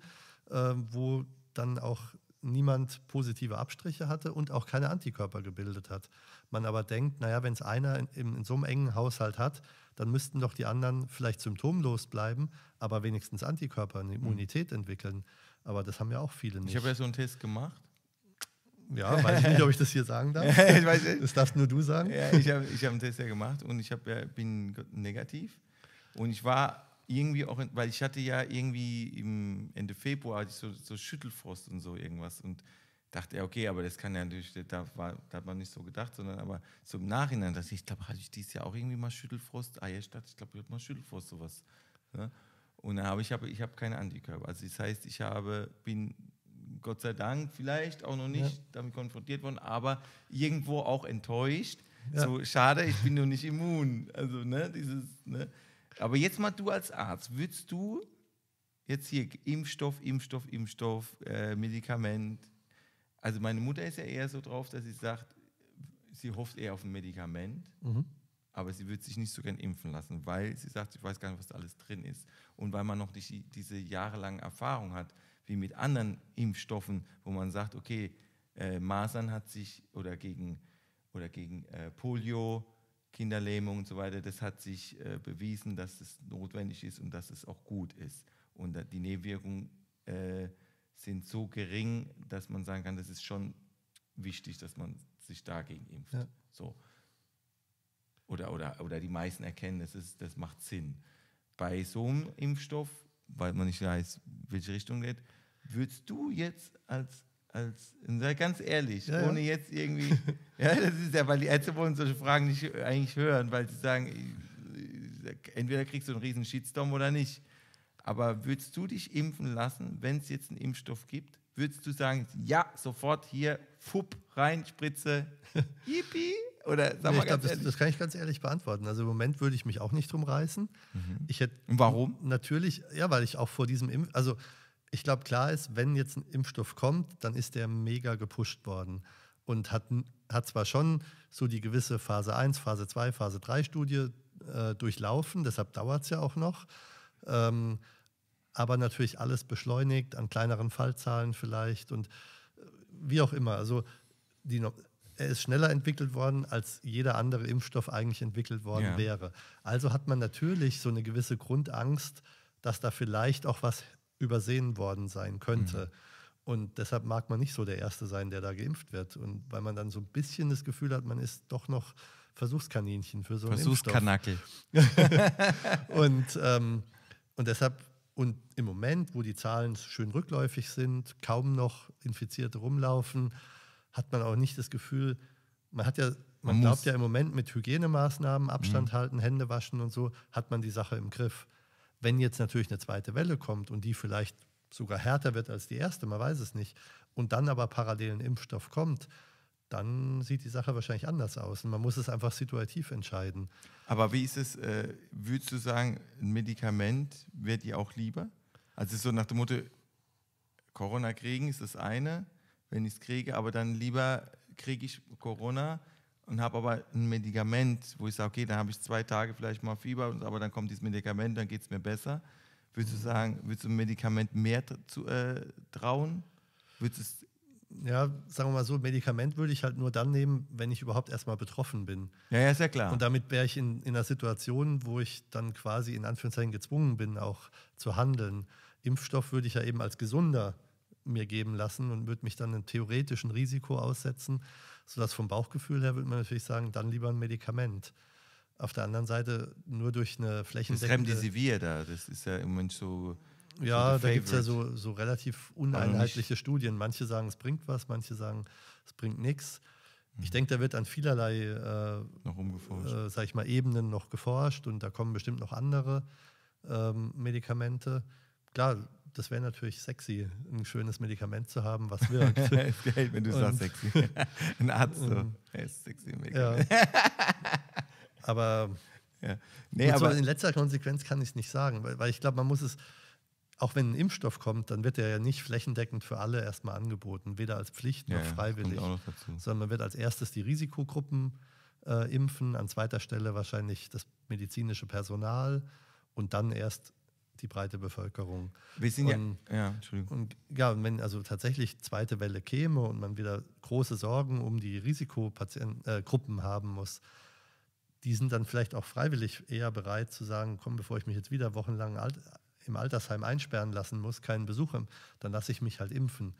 äh, wo dann auch niemand positive Abstriche hatte und auch keine Antikörper gebildet hat. Man aber denkt, naja, wenn es einer in, in, in, so einem engen Haushalt hat, dann müssten doch die anderen vielleicht symptomlos bleiben, aber wenigstens Antikörper, eine mhm. Immunität entwickeln. Aber das haben ja auch viele nicht. Ich habe ja so einen Test gemacht ja, weiß ich nicht, ob ich das hier sagen darf. *laughs* das darfst nur du sagen. Ja, ich habe ich hab einen Test ja gemacht und ich hab, ja, bin negativ. Und ich war irgendwie auch, in, weil ich hatte ja irgendwie im Ende Februar so, so Schüttelfrost und so irgendwas. Und dachte ja, okay, aber das kann ja natürlich, da, war, da hat man nicht so gedacht, sondern aber so im Nachhinein dachte ich, ich glaube, hatte ich dieses Jahr auch irgendwie mal Schüttelfrost. Eierstadt, ah, ich glaube, ich hatte mal Schüttelfrost, sowas. Ja? Ne? Und dann habe ich, hab, ich habe keine Antikörper. Also das heißt, ich habe, bin Gott sei Dank vielleicht auch noch nicht ja. damit konfrontiert worden, aber irgendwo auch enttäuscht. Ja. So schade, ich bin noch nicht immun. Also, ne, dieses, ne. Aber jetzt mal du als Arzt, würdest du jetzt hier Impfstoff, Impfstoff, Impfstoff, äh, Medikament. Also meine Mutter ist ja eher so drauf, dass sie sagt, sie hofft eher auf ein Medikament, mhm. aber sie würde sich nicht so gern impfen lassen, weil sie sagt, ich weiß gar nicht, was da alles drin ist. Und weil man noch nicht diese jahrelange Erfahrung hat, wie mit anderen Impfstoffen, wo man sagt, okay, äh, Masern hat sich oder gegen, oder gegen äh, Polio, Kinderlähmung und so weiter, das hat sich äh, bewiesen, dass es notwendig ist und dass es auch gut ist. Und die Nebenwirkungen äh, sind so gering, dass man sagen kann, das ist schon wichtig, dass man sich dagegen impft. Ja. So. Oder, oder, oder die meisten erkennen, das, ist, das macht Sinn. Bei so einem Impfstoff, weil man nicht weiß, welche Richtung geht, würdest du jetzt als, als sei ganz ehrlich, ja, ohne ja. jetzt irgendwie, *laughs* ja, das ist ja, weil die Ärzte wollen solche Fragen nicht eigentlich hören, weil sie sagen, entweder kriegst du einen riesen Shitstorm oder nicht. Aber würdest du dich impfen lassen, wenn es jetzt einen Impfstoff gibt? Würdest du sagen, ja, sofort hier, fupp, rein, Spritze, *laughs* yippie? Oder sag nee, mal glaub, das, das, kann ich ganz ehrlich beantworten. Also im Moment würde ich mich auch nicht drum reißen. Mhm. Ich hätte, warum? Natürlich, ja, weil ich auch vor diesem Impf... Also ich glaube, klar ist, wenn jetzt ein Impfstoff kommt, dann ist der mega gepusht worden und hat, hat zwar schon so die gewisse Phase 1, Phase 2, Phase 3 Studie äh, durchlaufen, deshalb dauert es ja auch noch, ähm, aber natürlich alles beschleunigt, an kleineren Fallzahlen vielleicht und äh, wie auch immer. Also die, er ist schneller entwickelt worden, als jeder andere Impfstoff eigentlich entwickelt worden ja. wäre. Also hat man natürlich so eine gewisse Grundangst, dass da vielleicht auch was übersehen worden sein könnte. Mhm. Und deshalb mag man nicht so der Erste sein, der da geimpft wird. Und weil man dann so ein bisschen das Gefühl hat, man ist doch noch Versuchskaninchen für so einen Versuchskanackel. *laughs* und, ähm, und deshalb, und im Moment, wo die Zahlen schön rückläufig sind, kaum noch Infizierte rumlaufen, hat man auch nicht das Gefühl, man hat ja man, man glaubt ja im Moment mit Hygienemaßnahmen, Abstand mhm. halten, Hände waschen und so, hat man die Sache im Griff. Wenn jetzt natürlich eine zweite Welle kommt und die vielleicht sogar härter wird als die erste, man weiß es nicht, und dann aber parallel ein Impfstoff kommt, dann sieht die Sache wahrscheinlich anders aus. Und man muss es einfach situativ entscheiden. Aber wie ist es, äh, würdest du sagen, ein Medikament wäre dir auch lieber? Also so nach dem Motto, Corona kriegen ist das eine, wenn ich es kriege, aber dann lieber kriege ich Corona, und habe aber ein Medikament, wo ich sage, okay, dann habe ich zwei Tage vielleicht mal Fieber, aber dann kommt dieses Medikament, dann geht es mir besser. Würdest du mhm. sagen, würdest du ein Medikament mehr zu, äh, trauen? Würdest es ja, sagen wir mal so, Medikament würde ich halt nur dann nehmen, wenn ich überhaupt erstmal betroffen bin. Ja, ja, ist ja klar. Und damit wäre ich in, in einer Situation, wo ich dann quasi in Anführungszeichen gezwungen bin, auch zu handeln. Impfstoff würde ich ja eben als gesunder mir geben lassen und würde mich dann einem theoretischen Risiko aussetzen sodass vom Bauchgefühl her würde man natürlich sagen, dann lieber ein Medikament. Auf der anderen Seite nur durch eine flächendeckende... Das Remdesivir da, das ist ja im Moment so... Ja, so da gibt es ja so, so relativ uneinheitliche Studien. Manche sagen, es bringt was, manche sagen, es bringt nichts. Ich mhm. denke, da wird an vielerlei äh, äh, sag ich mal, Ebenen noch geforscht und da kommen bestimmt noch andere ähm, Medikamente. Klar, das wäre natürlich sexy, ein schönes Medikament zu haben, was wirkt. *laughs* Geld, wenn du und, sagst sexy. *laughs* ein Arzt so. Hey, sexy Medikament. Ja. *laughs* Aber, ja. Nee, aber in letzter Konsequenz kann ich es nicht sagen, weil, weil ich glaube, man muss es, auch wenn ein Impfstoff kommt, dann wird er ja nicht flächendeckend für alle erstmal angeboten, weder als Pflicht noch ja, freiwillig, noch sondern man wird als erstes die Risikogruppen äh, impfen, an zweiter Stelle wahrscheinlich das medizinische Personal und dann erst die breite Bevölkerung. Wir sind und, ja, ja, Entschuldigung. Und, ja, und wenn also tatsächlich zweite Welle käme und man wieder große Sorgen um die Risikogruppen äh, haben muss, die sind dann vielleicht auch freiwillig eher bereit zu sagen, komm, bevor ich mich jetzt wieder wochenlang alt, im Altersheim einsperren lassen muss, keinen Besuch, dann lasse ich mich halt impfen.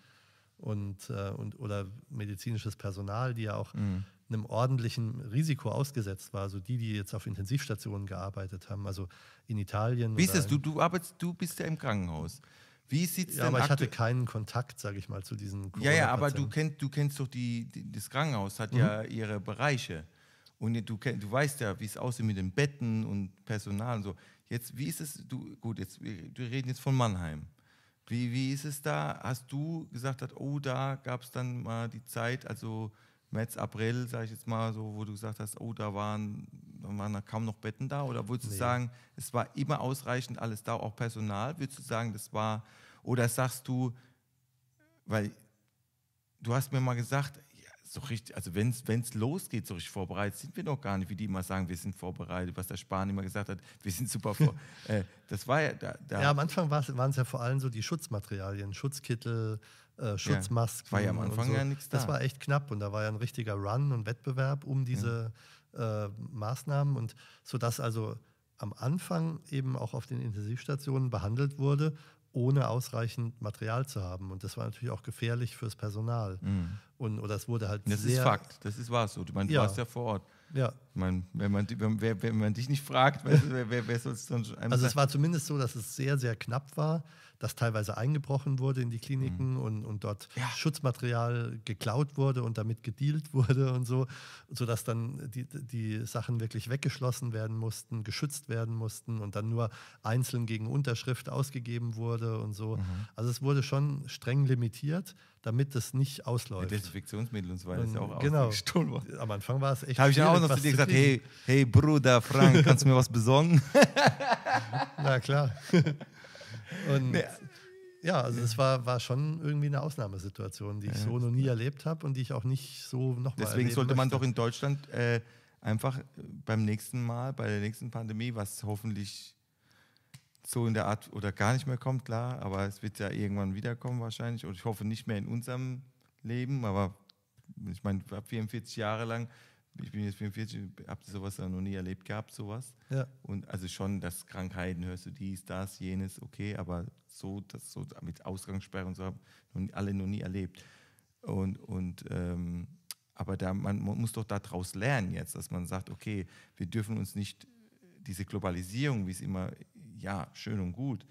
Und, äh, und, oder medizinisches Personal, die ja auch mhm einem ordentlichen Risiko ausgesetzt war. Also die, die jetzt auf Intensivstationen gearbeitet haben, also in Italien. Wie ist das? Du, du arbeitest, du bist ja im Krankenhaus. Wie sieht's ja, denn aber ich hatte keinen Kontakt, sage ich mal, zu diesen Ja, ja, aber du kennst, du kennst doch die, die das Krankenhaus hat mhm. ja ihre Bereiche. Und du, du weißt ja, wie es aussieht mit den Betten und Personal und so. Jetzt, wie ist es, du, gut, jetzt, wir reden jetzt von Mannheim. Wie, wie ist es da? Hast du gesagt, oh, da gab es dann mal die Zeit, also März, April, sage ich jetzt mal so, wo du gesagt hast, oh, da waren, da waren da kaum noch Betten da? Oder würdest nee. du sagen, es war immer ausreichend alles da, auch Personal? Würdest du sagen, das war, oder sagst du, weil du hast mir mal gesagt, so richtig, also wenn es losgeht, so richtig vorbereitet, sind wir noch gar nicht, wie die immer sagen, wir sind vorbereitet, was der Spahn immer gesagt hat, wir sind super vorbereitet. *laughs* äh, das war ja da. da ja, am Anfang waren es ja vor allem so die Schutzmaterialien, Schutzkittel, äh, Schutzmasken. Ja, war ja am Anfang so. ja nichts da. Das war echt knapp und da war ja ein richtiger Run und Wettbewerb um diese ja. Mhm. äh, Maßnahmen und sodass also am Anfang eben auch auf den Intensivstationen behandelt wurde, ohne ausreichend Material zu haben. Und das war natürlich auch gefährlich fürs Personal. Mhm. Und, oder es wurde halt das sehr... ist Fakt, das ist wahr so. Du, mein, ja. warst ja vor Ort. Ja. Ich meine, wenn man, wer, wenn man dich nicht fragt, wer, wer, wer soll es dann... Also einem also es war zumindest so, dass es sehr, sehr knapp war dass teilweise eingebrochen wurde in die Kliniken mhm. und, und dort ja. Schutzmaterial geklaut wurde und damit gedealt *laughs* wurde und so, sodass dann die, die Sachen wirklich weggeschlossen werden mussten, geschützt werden mussten und dann nur einzeln gegen Unterschrift ausgegeben wurde und so. Mhm. Also es wurde schon streng limitiert, damit das nicht ausläuft. Mit Desinfektionsmittel und so weiter ist ja auch genau. gestohlen worden. Am Anfang war es echt. Habe ich auch noch zu dir gesagt, hey, hey Bruder Frank, kannst du mir was besorgen? *laughs* Na klar. *laughs* Und nee. ja, also es war, war schon irgendwie eine Ausnahmesituation, die ich so noch nie erlebt habe und die ich auch nicht so noch nochmal Deswegen sollte man möchte. doch in Deutschland äh, einfach beim nächsten Mal, bei der nächsten Pandemie, was hoffentlich so in der Art oder gar nicht mehr kommt, klar, aber es wird ja irgendwann wiederkommen wahrscheinlich und ich hoffe nicht mehr in unserem Leben, aber ich meine, 44 Jahre lang ich bin jetzt 44, habe sowas dann noch nie erlebt gehabt, sowas. Ja. Und also schon, dass Krankheiten hörst du dies, das, jenes, okay, aber so, das so mit Ausgangssperre und so haben alle noch nie erlebt. Und, und ähm, aber da, man, man muss doch daraus lernen jetzt, dass man sagt, okay, wir dürfen uns nicht diese Globalisierung, wie es immer, ja, schön und gut,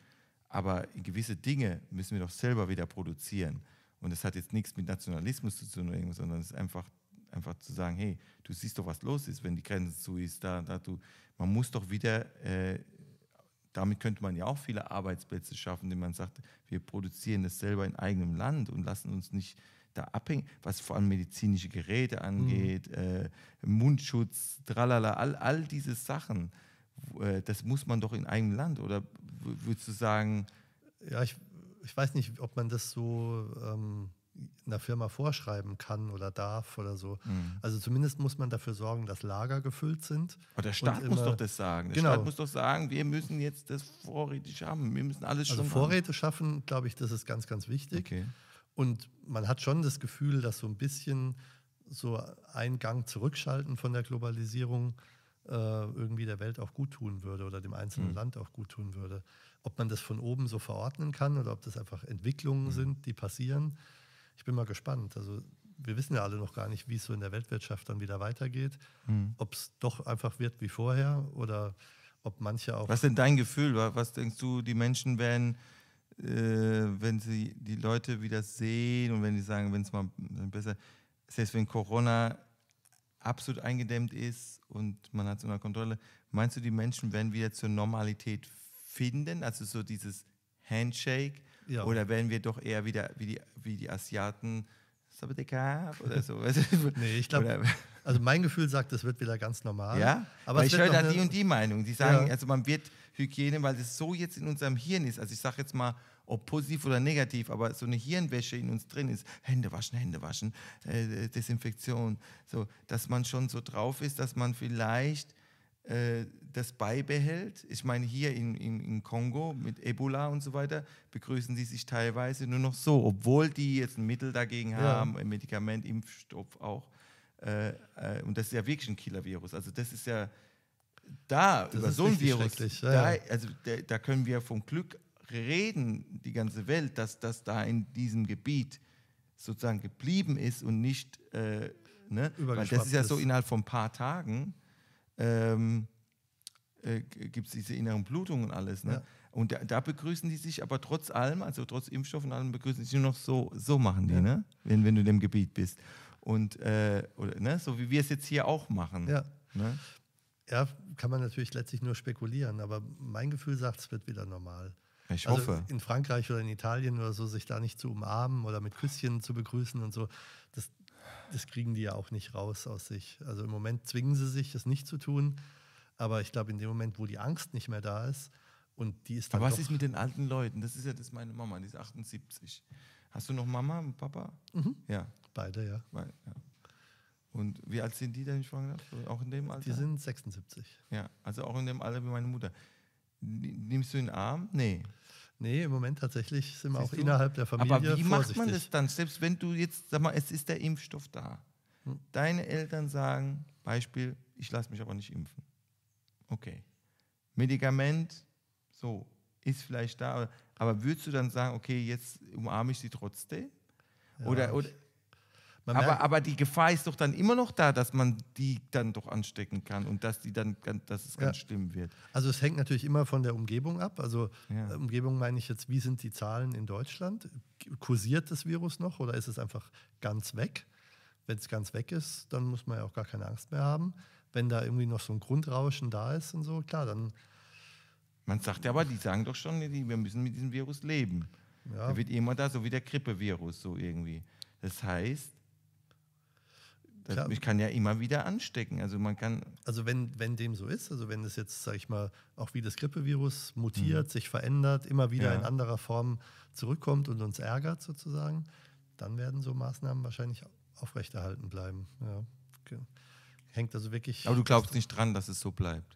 aber gewisse Dinge müssen wir doch selber wieder produzieren. Und das hat jetzt nichts mit Nationalismus zu tun, sondern es ist einfach einfach zu sagen, hey, du siehst doch, was los ist, wenn die Grenze zu ist. Da, da du, man muss doch wieder, äh, damit könnte man ja auch viele Arbeitsplätze schaffen, indem man sagt, wir produzieren das selber in eigenem Land und lassen uns nicht da abhängen, was vor allem medizinische Geräte angeht, mhm. äh, Mundschutz, tralala, all, all diese Sachen, äh, das muss man doch in eigenem Land. Oder würdest du sagen... Ja, ich, ich weiß nicht, ob man das so... Ähm einer Firma vorschreiben kann oder darf oder so. Mhm. Also zumindest muss man dafür sorgen, dass Lager gefüllt sind. Aber der Staat immer, muss doch das sagen. Der genau. Staat muss doch sagen, wir müssen jetzt das Vorräte schaffen. Wir müssen alles also Vorräte haben. schaffen, glaube ich, das ist ganz, ganz wichtig. Okay. Und man hat schon das Gefühl, dass so ein bisschen so ein Gang zurückschalten von der Globalisierung äh, irgendwie der Welt auch gut tun würde oder dem einzelnen mhm. Land auch gut tun würde. Ob man das von oben so verordnen kann oder ob das einfach Entwicklungen mhm. sind, die passieren ich bin mal gespannt. Also wir wissen ja alle noch gar nicht, wie es so in der Weltwirtschaft dann wieder weitergeht. Mhm. Ob es doch einfach wird wie vorher oder ob manche auch. Was ist denn dein Gefühl? Was denkst du, die Menschen werden, äh, wenn sie die Leute wieder sehen und wenn sie sagen, wenn es mal besser, selbst wenn Corona absolut eingedämmt ist und man hat es unter Kontrolle, meinst du, die Menschen werden wieder zur Normalität finden? Also so dieses Handshake, ja. Oder werden wir doch eher wieder wie die, wie die Asiaten oder so. *laughs* nee, ich glaube, also mein Gefühl sagt, das wird wieder ganz normal. Ja, aber ich höre da die und die Meinung. Die sagen, ja. also man wird Hygiene, weil es so jetzt in unserem Hirn ist. Also ich sage jetzt mal, ob positiv oder negativ, aber so eine Hirnwäsche in uns drin ist, Hände waschen, Hände waschen, äh, Desinfektion, so, dass man schon so drauf ist, dass man vielleicht äh, das beibehält. Ich meine, hier in, in, in, Kongo mit Ebola und so weiter begrüßen sie sich teilweise nur noch so, obwohl die jetzt ein Mittel dagegen ja. haben, ein Medikament, Impfstoff auch. Äh, äh, und das ist ja wirklich ein Killer-Virus. Also das ist ja da, das über so ein Virus, ja. da, also da, da, können wir vom Glück reden, die ganze Welt, dass das da in diesem Gebiet sozusagen geblieben ist und nicht, äh, ne? weil das ist ja so innerhalb von ein paar Tagen ähm, äh, gibt es diese inneren Blutungen und alles. Ne? Ja. Und da, da, begrüßen die sich aber trotz allem, also trotz Impfstoff und allem, begrüßen sich nur noch so, so machen die, ja. ne? wenn, wenn du in dem Gebiet bist. Und äh, oder, ne? so wie wir es jetzt hier auch machen. Ja. Ne? ja, kann man natürlich letztlich nur spekulieren, aber mein Gefühl sagt, es wird wieder normal. Ich also hoffe. In Frankreich oder in Italien oder so, sich da nicht zu umarmen oder mit Küsschen zu begrüßen und so, das, das kriegen die ja auch nicht raus aus sich. Also im Moment zwingen sie sich, das nicht zu tun. Aber ich glaube, in dem Moment, wo die Angst nicht mehr da ist, und die ist dann Aber was ist mit den alten Leuten? Das ist ja das meine Mama, die ist 78. Hast du noch Mama und Papa? Mhm. Ja. Beide, ja. Beide, ja. Und wie alt sind die denn, schwanger? Auch in dem Alter? Die sind 76. Ja, also auch in dem Alter wie meine Mutter. Nimmst du den Arm? Nee. Nee, im Moment tatsächlich sind wir auch du? innerhalb der Familie Aber wie vorsichtig. macht man das dann? Selbst wenn du jetzt, sag mal, es ist der Impfstoff da. Hm. Deine Eltern sagen, Beispiel, ich lasse mich aber nicht impfen. Okay. Medikament, so, ist vielleicht da, aber, aber würdest du dann sagen, okay, jetzt umarme ich sie trotzdem? Ja, oder, oder aber, aber, die Gefahr ist doch dann immer noch da, dass man die dann doch anstecken kann und dass die dann, dass es ganz ja. schlimm wird. Also es hängt natürlich immer von der Umgebung ab. Also ja. Äh, Umgebung meine ich jetzt, wie sind die Zahlen in Deutschland? Kursiert das Virus noch oder ist es einfach ganz weg? Wenn es ganz weg ist, dann muss man ja auch gar keine Angst mehr haben. Wenn da irgendwie noch so ein Grundrauschen da ist und so, klar, dann. Man sagt ja aber, die sagen doch schon, wir müssen mit diesem Virus leben. Ja. Der wird immer da, so wie der Grippevirus, so irgendwie. Das heißt, äh, Klar. Ich kann ja immer wieder anstecken. Also man kann. Also wenn, wenn dem so ist, also wenn es jetzt, sag ich mal, auch wie das Grippevirus mutiert, mhm. sich verändert, immer wieder ja. in anderer Form zurückkommt und uns ärgert sozusagen, dann werden so Maßnahmen wahrscheinlich aufrechterhalten bleiben. Ja. Hängt also wirklich. Aber du glaubst nicht dran, dass es so bleibt.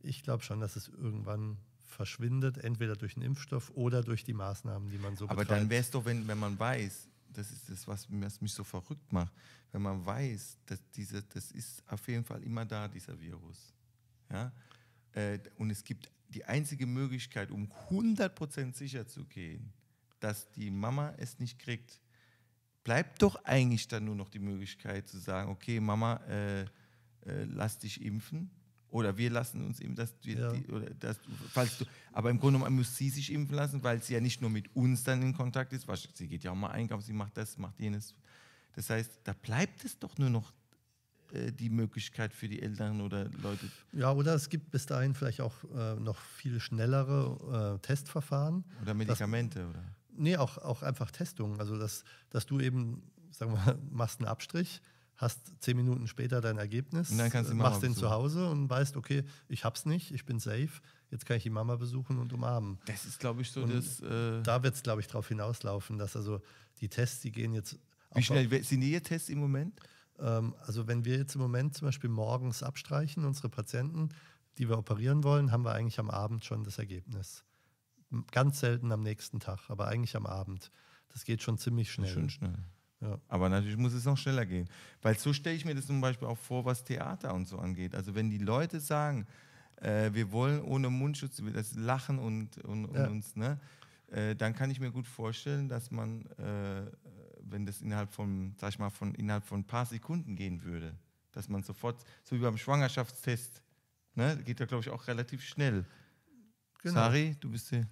Ich glaube schon, dass es irgendwann verschwindet, entweder durch einen Impfstoff oder durch die Maßnahmen, die man so Aber betreibt. dann wäre es doch, wenn, wenn man weiß, das ist das, was, was mich so verrückt macht, wenn man weiß, dass diese, das ist auf jeden Fall immer da, dieser Virus. Ja? Äh, und es gibt die einzige Möglichkeit, um 100% sicher zu gehen, dass die Mama es nicht kriegt, bleibt doch eigentlich dann nur noch die Möglichkeit zu sagen, okay, Mama, äh, äh, lass dich impfen oder wir lassen uns impfen, dass, die, ja. die, oder dass falls du, aber im Grunde genommen muss sie sich impfen lassen, weil sie ja nicht nur mit uns dann in Kontakt ist, was, sie geht ja auch mal einkaufen, sie macht das, macht jenes. Das heißt, da bleibt es doch nur noch äh, die Möglichkeit für die Eltern oder Leute. Ja, oder es gibt bis dahin vielleicht auch äh, noch viel schnellere äh, Testverfahren. Oder Medikamente, dass, oder? Nee, auch, auch einfach Testungen. Also, dass, dass du eben, sagen wir mal, machst einen Abstrich, hast zehn Minuten später dein Ergebnis, machst den zu Hause und weißt, okay, ich hab's nicht, ich bin safe, jetzt kann ich die Mama besuchen und umarmen. Das ist, glaube ich, so und das. Äh da wird es, glaube ich, darauf hinauslaufen, dass also die Tests, die gehen jetzt. Wie schnell sind die Tests im Moment? Ähm, also, wenn wir jetzt im Moment zum Beispiel morgens abstreichen, unsere Patienten, die wir operieren wollen, haben wir eigentlich am Abend schon das Ergebnis. Ganz selten am nächsten Tag, aber eigentlich am Abend. Das geht schon ziemlich schnell. Schön schnell. Ja. Aber natürlich muss es noch schneller gehen. Weil so stelle ich mir das zum Beispiel auch vor, was Theater und so angeht. Also wenn die Leute sagen, äh, wir wollen ohne Mundschutz das Lachen und, und, und uns, ne? Äh, dann kann ich mir gut vorstellen, dass man, äh, wenn das innerhalb von, sag ich mal, von innerhalb von ein paar Sekunden gehen würde, dass man sofort, so wie beim Schwangerschaftstest, ne, geht da glaube ich auch relativ schnell. Genau. Sari, du bist hier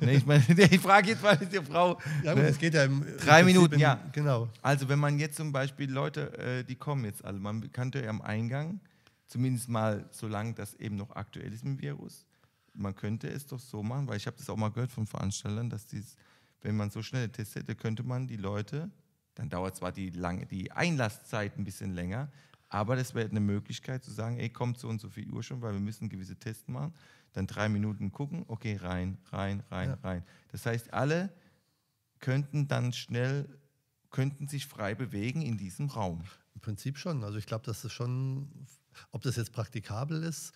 ne, ich meine, *laughs* ich frage jetzt mal ist die Frau. Ja, gut, ne, es geht ja im, Drei im Minuten, in, ja. Genau. Also, wenn man jetzt zum Beispiel Leute, äh, die kommen jetzt alle, also man kannte ja am Eingang, zumindest mal, solange das eben noch aktuell ist mit dem Virus, man könnte es doch so machen, weil ich habe das auch mal gehört von Veranstaltern, dass dies, wenn man so schnell testet, hätte, könnte man die Leute, dann dauert zwar die, lange, die Einlasszeit ein bisschen länger, aber das wäre eine Möglichkeit zu sagen, ey, kommt so und so viel Uhr schon, weil wir müssen gewisse Tests machen dann drei Minuten gucken, okay, rein, rein, rein, ja. rein. Das heißt, alle könnten dann schnell, könnten sich frei bewegen in diesem Raum. Im Prinzip schon. Also ich glaube, dass das schon, ob das jetzt praktikabel ist,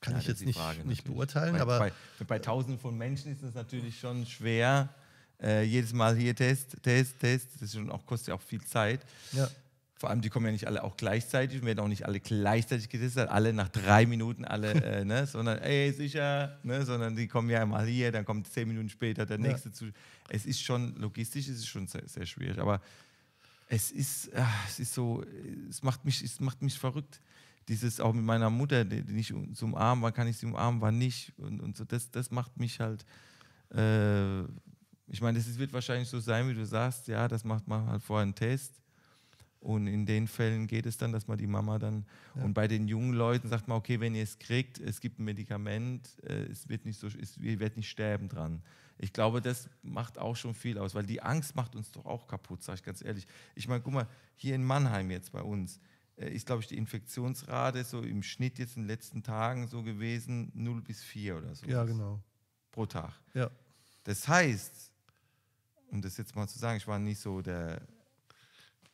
kann ja, ich jetzt nicht, Frage, nicht beurteilen. Bei, aber bei, bei Tausenden von Menschen ist es natürlich schon schwer. Äh, jedes Mal hier Test, Test, Test. Das schon auch, kostet ja auch viel Zeit. Ja. Vor allem, die kommen ja nicht alle auch gleichzeitig werden auch nicht alle gleichzeitig getestet, alle nach drei Minuten, alle, *laughs* äh, ne, sondern, ey, sicher, ne, sondern die kommen ja mal hier, dann kommt zehn Minuten später der nächste ja. zu. Es ist schon, logistisch ist schon sehr, sehr schwierig, aber es ist, ach, es ist so, es macht mich, es macht mich verrückt. Dieses auch mit meiner Mutter, die, die nicht zu umarmen, wann kann ich sie umarmen, wann nicht und, und so, das, das macht mich halt, äh, ich meine, es wird wahrscheinlich so sein, wie du sagst, ja, das macht man halt vorher einen Test und in den Fällen geht es dann, dass man die Mama dann, ja. und bei den jungen Leuten sagt man, okay, wenn ihr es kriegt, es gibt ein Medikament, äh, es wird nicht so, es, ihr werdet nicht sterben dran. Ich glaube, das macht auch schon viel aus, weil die Angst macht uns doch auch kaputt, sage ich ganz ehrlich. Ich meine, guck mal, hier in Mannheim jetzt bei uns äh, ist, glaube ich, die Infektionsrate so im Schnitt jetzt in den letzten Tagen so gewesen, 0 bis 4 oder so. Ja, genau. Pro Tag. Ja. Das heißt, um das jetzt mal zu sagen, ich war nicht so der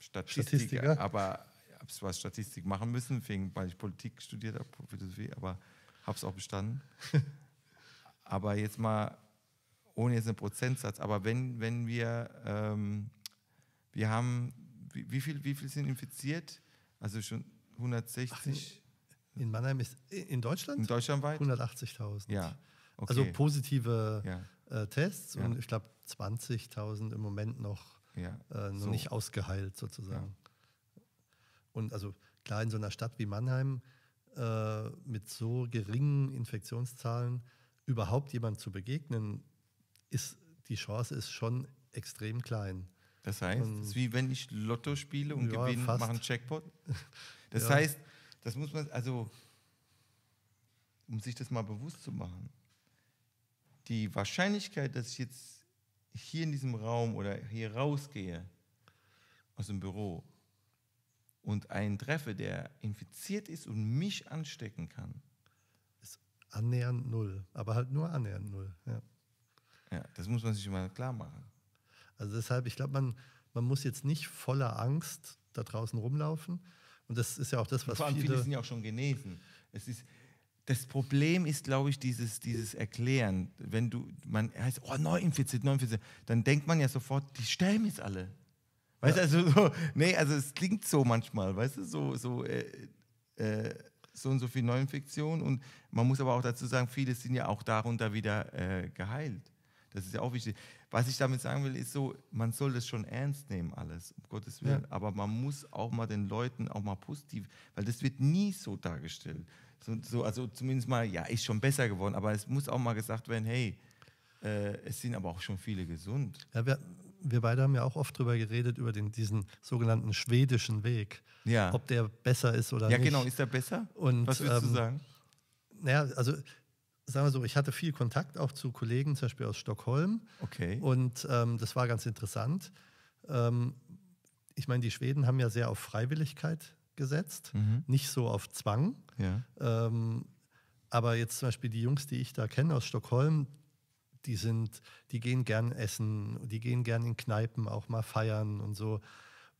Statistik, Statistiker. aber ich habe zwar Statistik machen müssen, wegen, weil ich Politik studiert habe, Philosophie, aber habe es auch bestanden. *laughs* aber jetzt mal, ohne jetzt einen Prozentsatz, aber wenn, wenn wir, ähm, wir haben, wie, wie, viel, wie viel sind infiziert? Also schon 160. Ach, in Mannheim ist, in Deutschland? In Deutschland weit? 180.000. Ja. Also okay. Also positive ja. äh, Tests ja. und ich glaube 20.000 im Moment noch ja, äh, noch so. nicht ausgeheilt sozusagen. Ja. Und also klar, in so einer Stadt wie Mannheim äh, mit so geringen Infektionszahlen überhaupt jemand zu begegnen, ist die Chance ist schon extrem klein. Das heißt, es ist wie wenn ich Lotto spiele und ja, gewinne, mache einen Checkpot. *laughs* Das ja. heißt, das muss man, also um sich das mal bewusst zu machen, die Wahrscheinlichkeit, dass ich jetzt hier in diesem Raum oder hier rausgehe aus dem Büro und einen treffe, der infiziert ist und mich anstecken kann. Ist annähernd null, aber halt nur annähernd null. Ja, ja das muss man sich mal klar machen. Also deshalb, ich glaube, man, man muss jetzt nicht voller Angst da draußen rumlaufen. Und das ist ja auch das, was und Vor allem viele, viele sind ja auch schon genesen. Es ist, das Problem ist, glaube ich, dieses, dieses Erklären. Wenn du, man heißt, oh, neu infiziert, neu infiziert, dann denkt man ja sofort, die sterben jetzt alle. Weißt du, ja. also so, nee, also es klingt so manchmal, weißt du, so, so, äh, äh, so und so viel Neuinfektion. Und man muss aber auch dazu sagen, viele sind ja auch darunter wieder äh, geheilt. Das ist ja auch wichtig. Was ich damit sagen will, ist so, man soll das schon ernst nehmen, alles, um Gottes Willen. Ja. Aber man muss auch mal den Leuten auch mal positiv, weil das wird nie so dargestellt. So, so, also zumindest mal, ja, ist schon besser geworden, aber es muss auch mal gesagt werden, hey, äh, es sind aber auch schon viele gesund. Ja, wir, wir beide haben ja auch oft drüber geredet, über den, diesen sogenannten schwedischen Weg. Ja. Ob der besser ist oder ja, nicht. Ja, genau, ist der besser? Und, Was würdest ähm, du sagen? Naja, also sagen wir so, ich hatte viel Kontakt auch zu Kollegen, zum Beispiel aus Stockholm. Okay. Und ähm, das war ganz interessant. Ähm, ich meine, die Schweden haben ja sehr auf Freiwilligkeit gesetzt, mhm. nicht so auf Zwang. Ja. Ähm, aber jetzt zum Beispiel die Jungs, die ich da kenne aus Stockholm, die sind, die gehen gern essen, die gehen gern in Kneipen auch mal feiern und so.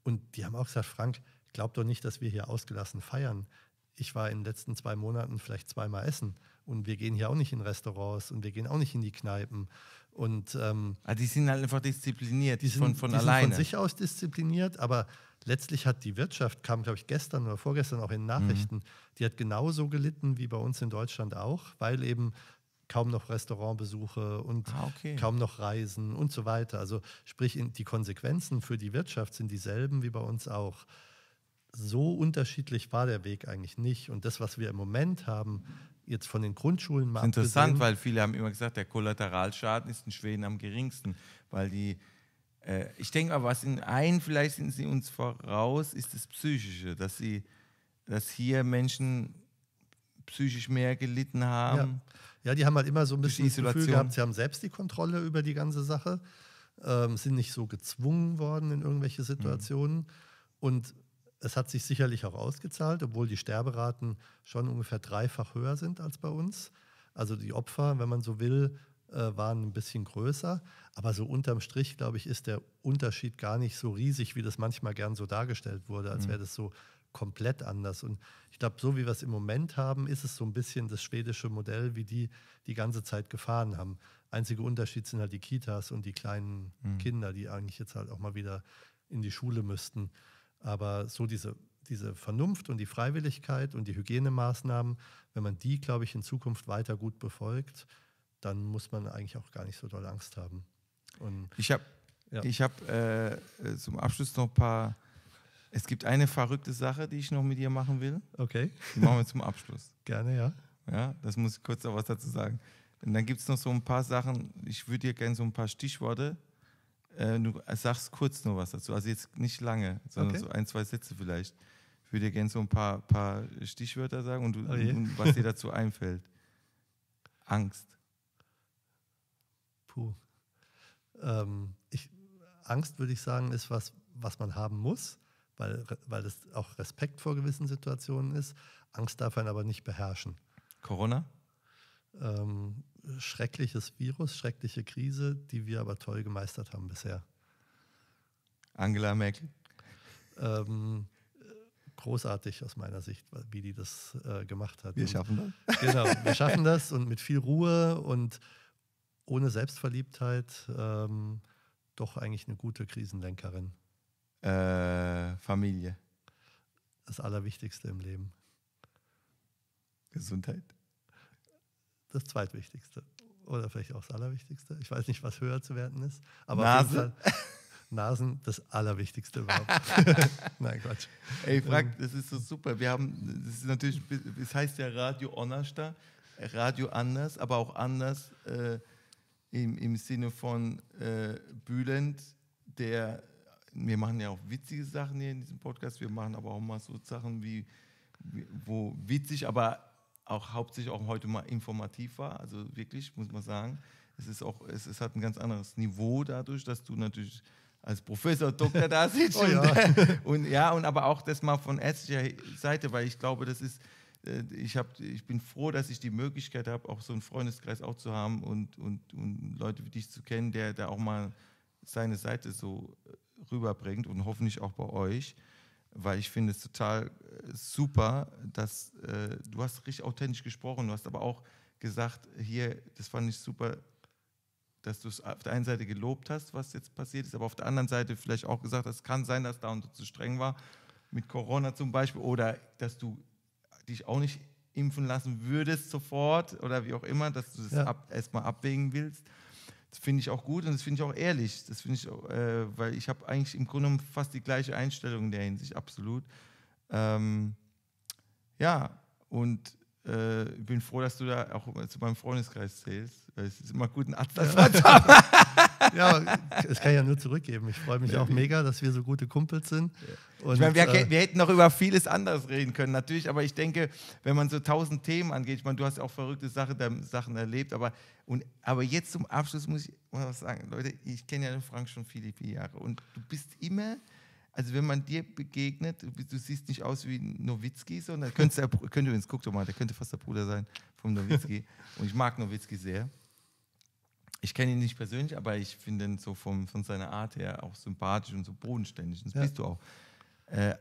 Und die haben auch gesagt, Frank, glaub doch nicht, dass wir hier ausgelassen feiern ich war in den letzten zwei Monaten vielleicht zweimal essen und wir gehen hier auch nicht in Restaurants und wir gehen auch nicht in die Kneipen. Und, ähm, also die sind halt einfach diszipliniert, die sind von, von die alleine. Sind von sich aus diszipliniert, aber letztlich hat die Wirtschaft, kam glaube ich gestern oder vorgestern auch in den Nachrichten, mhm. die hat genauso gelitten wie bei uns in Deutschland auch, weil eben kaum noch Restaurantbesuche und ah, okay. kaum noch Reisen und so weiter. Also sprich, die Konsequenzen für die Wirtschaft sind dieselben wie bei uns auch so unterschiedlich war der Weg eigentlich nicht. Und das, was wir im Moment haben, jetzt von den Grundschulen mal. Interessant, weil viele haben immer gesagt, der Kollateralschaden ist in Schweden am geringsten, weil die. Äh, ich denke aber, was in ein, vielleicht sind sie uns voraus, ist das Psychische, dass sie, dass hier Menschen psychisch mehr gelitten haben. Ja, ja die haben halt immer so ein bisschen das Gefühl gehabt, sie haben selbst die Kontrolle über die ganze Sache, ähm, sind nicht so gezwungen worden in irgendwelche mhm. Situationen. Mhm. Und es hat sich sicherlich auch ausgezahlt, obwohl die Sterberaten schon ungefähr dreifach höher sind als bei uns. Also die Opfer, wenn man so will, äh, waren ein bisschen größer. Aber so unterm Strich, glaube ich, ist der Unterschied gar nicht so riesig, wie das manchmal gern so dargestellt wurde, als mhm. wäre das so komplett anders. Und ich glaube, so wie wir es im Moment haben, ist es so ein bisschen das schwedische Modell, wie die die ganze Zeit gefahren haben. Einziger Unterschied sind halt die Kitas und die kleinen mhm. Kinder, die eigentlich jetzt halt auch mal wieder in die Schule müssten. Aber so diese, diese Vernunft und die Freiwilligkeit und die Hygienemaßnahmen, wenn man die, glaube ich, in Zukunft weiter gut befolgt, dann muss man eigentlich auch gar nicht so doll Angst haben. Und ich habe ja. hab, äh, äh, zum Abschluss noch ein paar. Es gibt eine verrückte Sache, die ich noch mit dir machen will. Okay. Die machen wir zum Abschluss. *laughs* Gerne, ja. Ja, das muss ich kurz noch was dazu sagen. Und dann gibt es noch so ein paar Sachen, ich würde dir gerne so ein paar Stichworte äh, du sagst kurz nur was dazu, also jetzt nicht lange, sondern okay. so ein, zwei Sätze vielleicht. Ich würde dir gerne so ein paar, paar Stichwörter sagen und, du, oh und was dir dazu einfällt. Angst. Puh. Ähm, ich, Angst würde ich sagen, ist was, was man haben muss, weil, weil es auch Respekt vor gewissen Situationen ist. Angst darf man aber nicht beherrschen. Corona? Ähm, schreckliches Virus, schreckliche Krise, die wir aber toll gemeistert haben bisher. Angela Merkel? Ähm, großartig aus meiner Sicht, wie die das äh, gemacht hat. Wir und, schaffen das. *laughs* Genau, wir schaffen das und mit viel Ruhe und ohne Selbstverliebtheit ähm, doch eigentlich eine gute Krisenlenkerin. Äh, Familie. Das Allerwichtigste im Leben. Gesundheit das zweitwichtigste. Oder vielleicht auch das allerwichtigste. Ich weiß nicht, was höher zu werden ist. Aber Nasen. *laughs* Nasen das Allerwichtigste überhaupt. *laughs* *laughs* Nein, Quatsch. Ey, Frank, ähm. das ist so super. Wir haben, das ist natürlich, es heißt ja Radio Onnersta, Radio anders, aber auch anders äh, im, im Sinne von äh, Bülent, der, wir machen ja auch witzige Sachen hier in diesem Podcast, wir machen aber auch mal so Sachen wie, wo witzig, aber auch hauptsächlich auch heute mal informativ war. Also wirklich, muss man sagen, es ist auch, es, es hat ein ganz anderes Niveau dadurch, dass du natürlich als Professor, Doktor da *laughs* sitzt. oh, ja. *laughs* und, ja, und aber auch das mal von ärztlicher Seite, weil ich glaube, das ist, äh, ich, hab, ich bin froh, dass ich die Möglichkeit habe, auch so einen Freundeskreis auch zu haben und, und, und Leute wie dich zu kennen, der da auch mal seine Seite so rüberbringt und hoffentlich auch bei euch weil ich finde es total äh, super, dass äh, du hast richtig authentisch gesprochen, du hast aber auch gesagt, hier, das fand ich super, dass du es auf der einen Seite gelobt hast, was jetzt passiert ist, aber auf der anderen Seite vielleicht auch gesagt hast, es kann sein, dass da unter zu streng war, mit Corona zum Beispiel, oder dass du dich auch nicht impfen lassen würdest sofort oder wie auch immer, dass du das ja. ab, erstmal abwägen willst. Das finde ich auch gut und das finde ich auch ehrlich. Das finde ich, äh, weil ich habe eigentlich im Grunde fast die gleiche Einstellung in der Hinsicht, absolut. Ähm, ja, und äh, ich bin froh, dass du da auch zu meinem Freundeskreis zählst. Es ist immer gut, einen Arzt ja, das *laughs* kann ich ja nur zurückgeben. Ich freue mich ja, auch mega, dass wir so gute Kumpels sind. Ja. Und, ich meine, wir, äh, wir, hätten noch über vieles anderes reden können, natürlich, aber ich denke, wenn man so tausend Themen angeht, ich meine, du hast auch verrückte Sache, Sachen erlebt, aber, und, aber jetzt zum Abschluss muss ich was sagen. Leute, ich kenne ja den Frank schon viele, viele Jahre und du bist immer also wenn man dir begegnet, du, siehst nicht aus wie Nowitzki, sondern könnte, der, könnte übrigens, guck doch mal, der könnte fast der Bruder sein vom Nowitzki. *laughs* Und ich mag Nowitzki sehr. Ich kenne ihn nicht persönlich, aber ich finde ihn so vom, von seiner Art her auch sympathisch und so bodenständig. Das ja. bist du auch. Äh,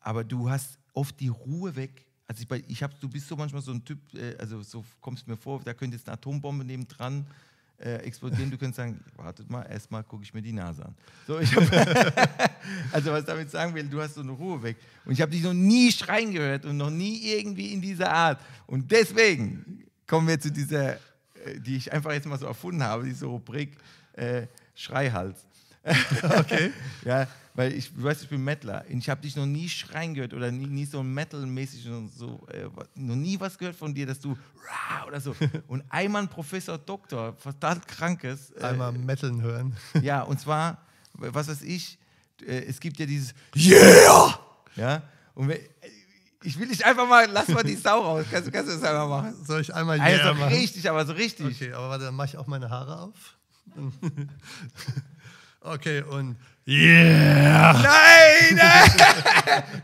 aber du hast oft die Ruhe weg. Also ich, ich hab, du bist so manchmal so ein Typ, äh, also so kommst mir vor, da könnte jetzt eine Atombombe nebendran dran äh, explodieren. Du könntest sagen, wartet mal, erstmal gucke ich mir die Nase an. So, *laughs* hab, *laughs* also was damit sagen will, du hast so eine Ruhe weg. Und ich habe dich noch nie schreien gehört und noch nie irgendwie in dieser Art. Und deswegen kommen wir zu dieser, äh, die ich einfach jetzt mal so erfunden habe, diese Rubrik äh, Schreihals. *laughs* okay. ja, weil ich, weiß, ich bin Metaler. Ich habe dich noch nie schreien gehört oder nie, nie so Metal-mäßig und so, äh, noch nie was gehört von dir, dass du oder so. *laughs* Und einmal ein Professor Doktor, verdammt krankes. Äh, einmal Metal hören. *laughs* ja, und zwar, was weiß ich, äh, es gibt ja dieses Yeah! Ja, und wenn, äh, ich will dich einfach mal, lass mal die Sau raus. Kannst, kannst du das einmal machen? Soll ich einmal also yeah also, machen? Richtig, aber so richtig. Okay, aber warte, dann mache ich auch meine Haare auf. Okay, und yeah! Nein, *laughs*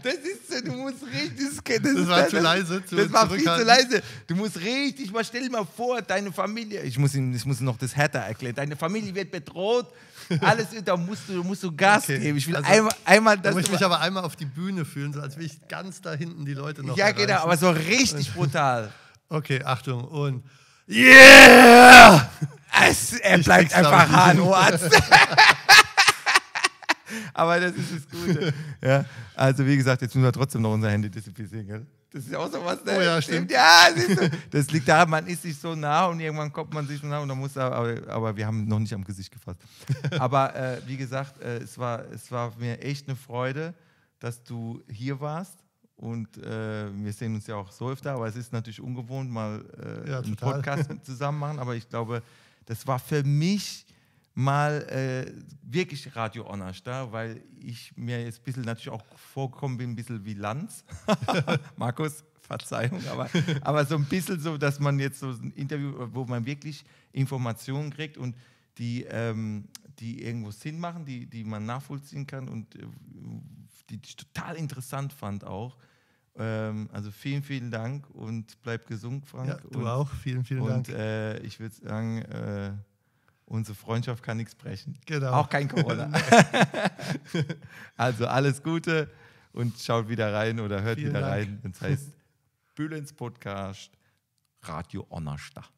Das ist so, du musst richtig. Das, das war das, zu leise. Zu, das war viel zu leise. Du musst richtig mal, stell dir mal vor, deine Familie, ich muss, ihm, ich muss noch das härter erklären, deine Familie wird bedroht. Alles, da musst du, musst du Gas okay. geben. Ich will also, einmal, einmal das. Da muss ich mich aber einmal auf die Bühne fühlen, so als will ich ganz da hinten die Leute noch. Ja, genau, erreichen. genau, aber so richtig brutal. Okay, Achtung, und. Yeah! Es, er ich bleibt einfach HNO-Arzt. *laughs* Aber das ist das Gute. Ja, also wie gesagt, jetzt müssen wir trotzdem noch unser Handy disziplinieren. gell? Das ist auch so was. Ne? Oh ja, stimmt. Ja, Das liegt daran, man ist sich so nah und irgendwann kommt man sich so nah und dann muss er, aber, aber wir haben noch nicht am Gesicht gefasst. Aber äh, wie gesagt, äh, es, war, es war mir echt eine Freude, dass du hier warst. Und äh, wir sehen uns ja auch so öfter, aber es ist natürlich ungewohnt, mal äh, ja, einen Podcast zusammen machen. Aber ich glaube, das war für mich mal äh, wirklich Radio Onasch da, weil ich mir jetzt ein bisschen natürlich auch vorkommen bin, ein bisschen wie Lanz. *laughs* Markus, Verzeihung, aber, aber so ein bisschen so, dass man jetzt so ein Interview, wo man wirklich Informationen kriegt und die, ähm, die irgendwo Sinn machen, die, die man nachvollziehen kann und äh, die ich total interessant fand auch. Ähm, also vielen, vielen Dank und bleib gesund, Frank. Ja, du und, auch, vielen, vielen und, Dank. Und äh, ich würde sagen, äh, Unsere Freundschaft kann nichts brechen. Genau. Auch kein Corona. *laughs* *laughs* also alles Gute und schaut wieder rein oder hört Vielen wieder Dank. rein. Das heißt *laughs* Bülens Podcast Radio Onnerstag.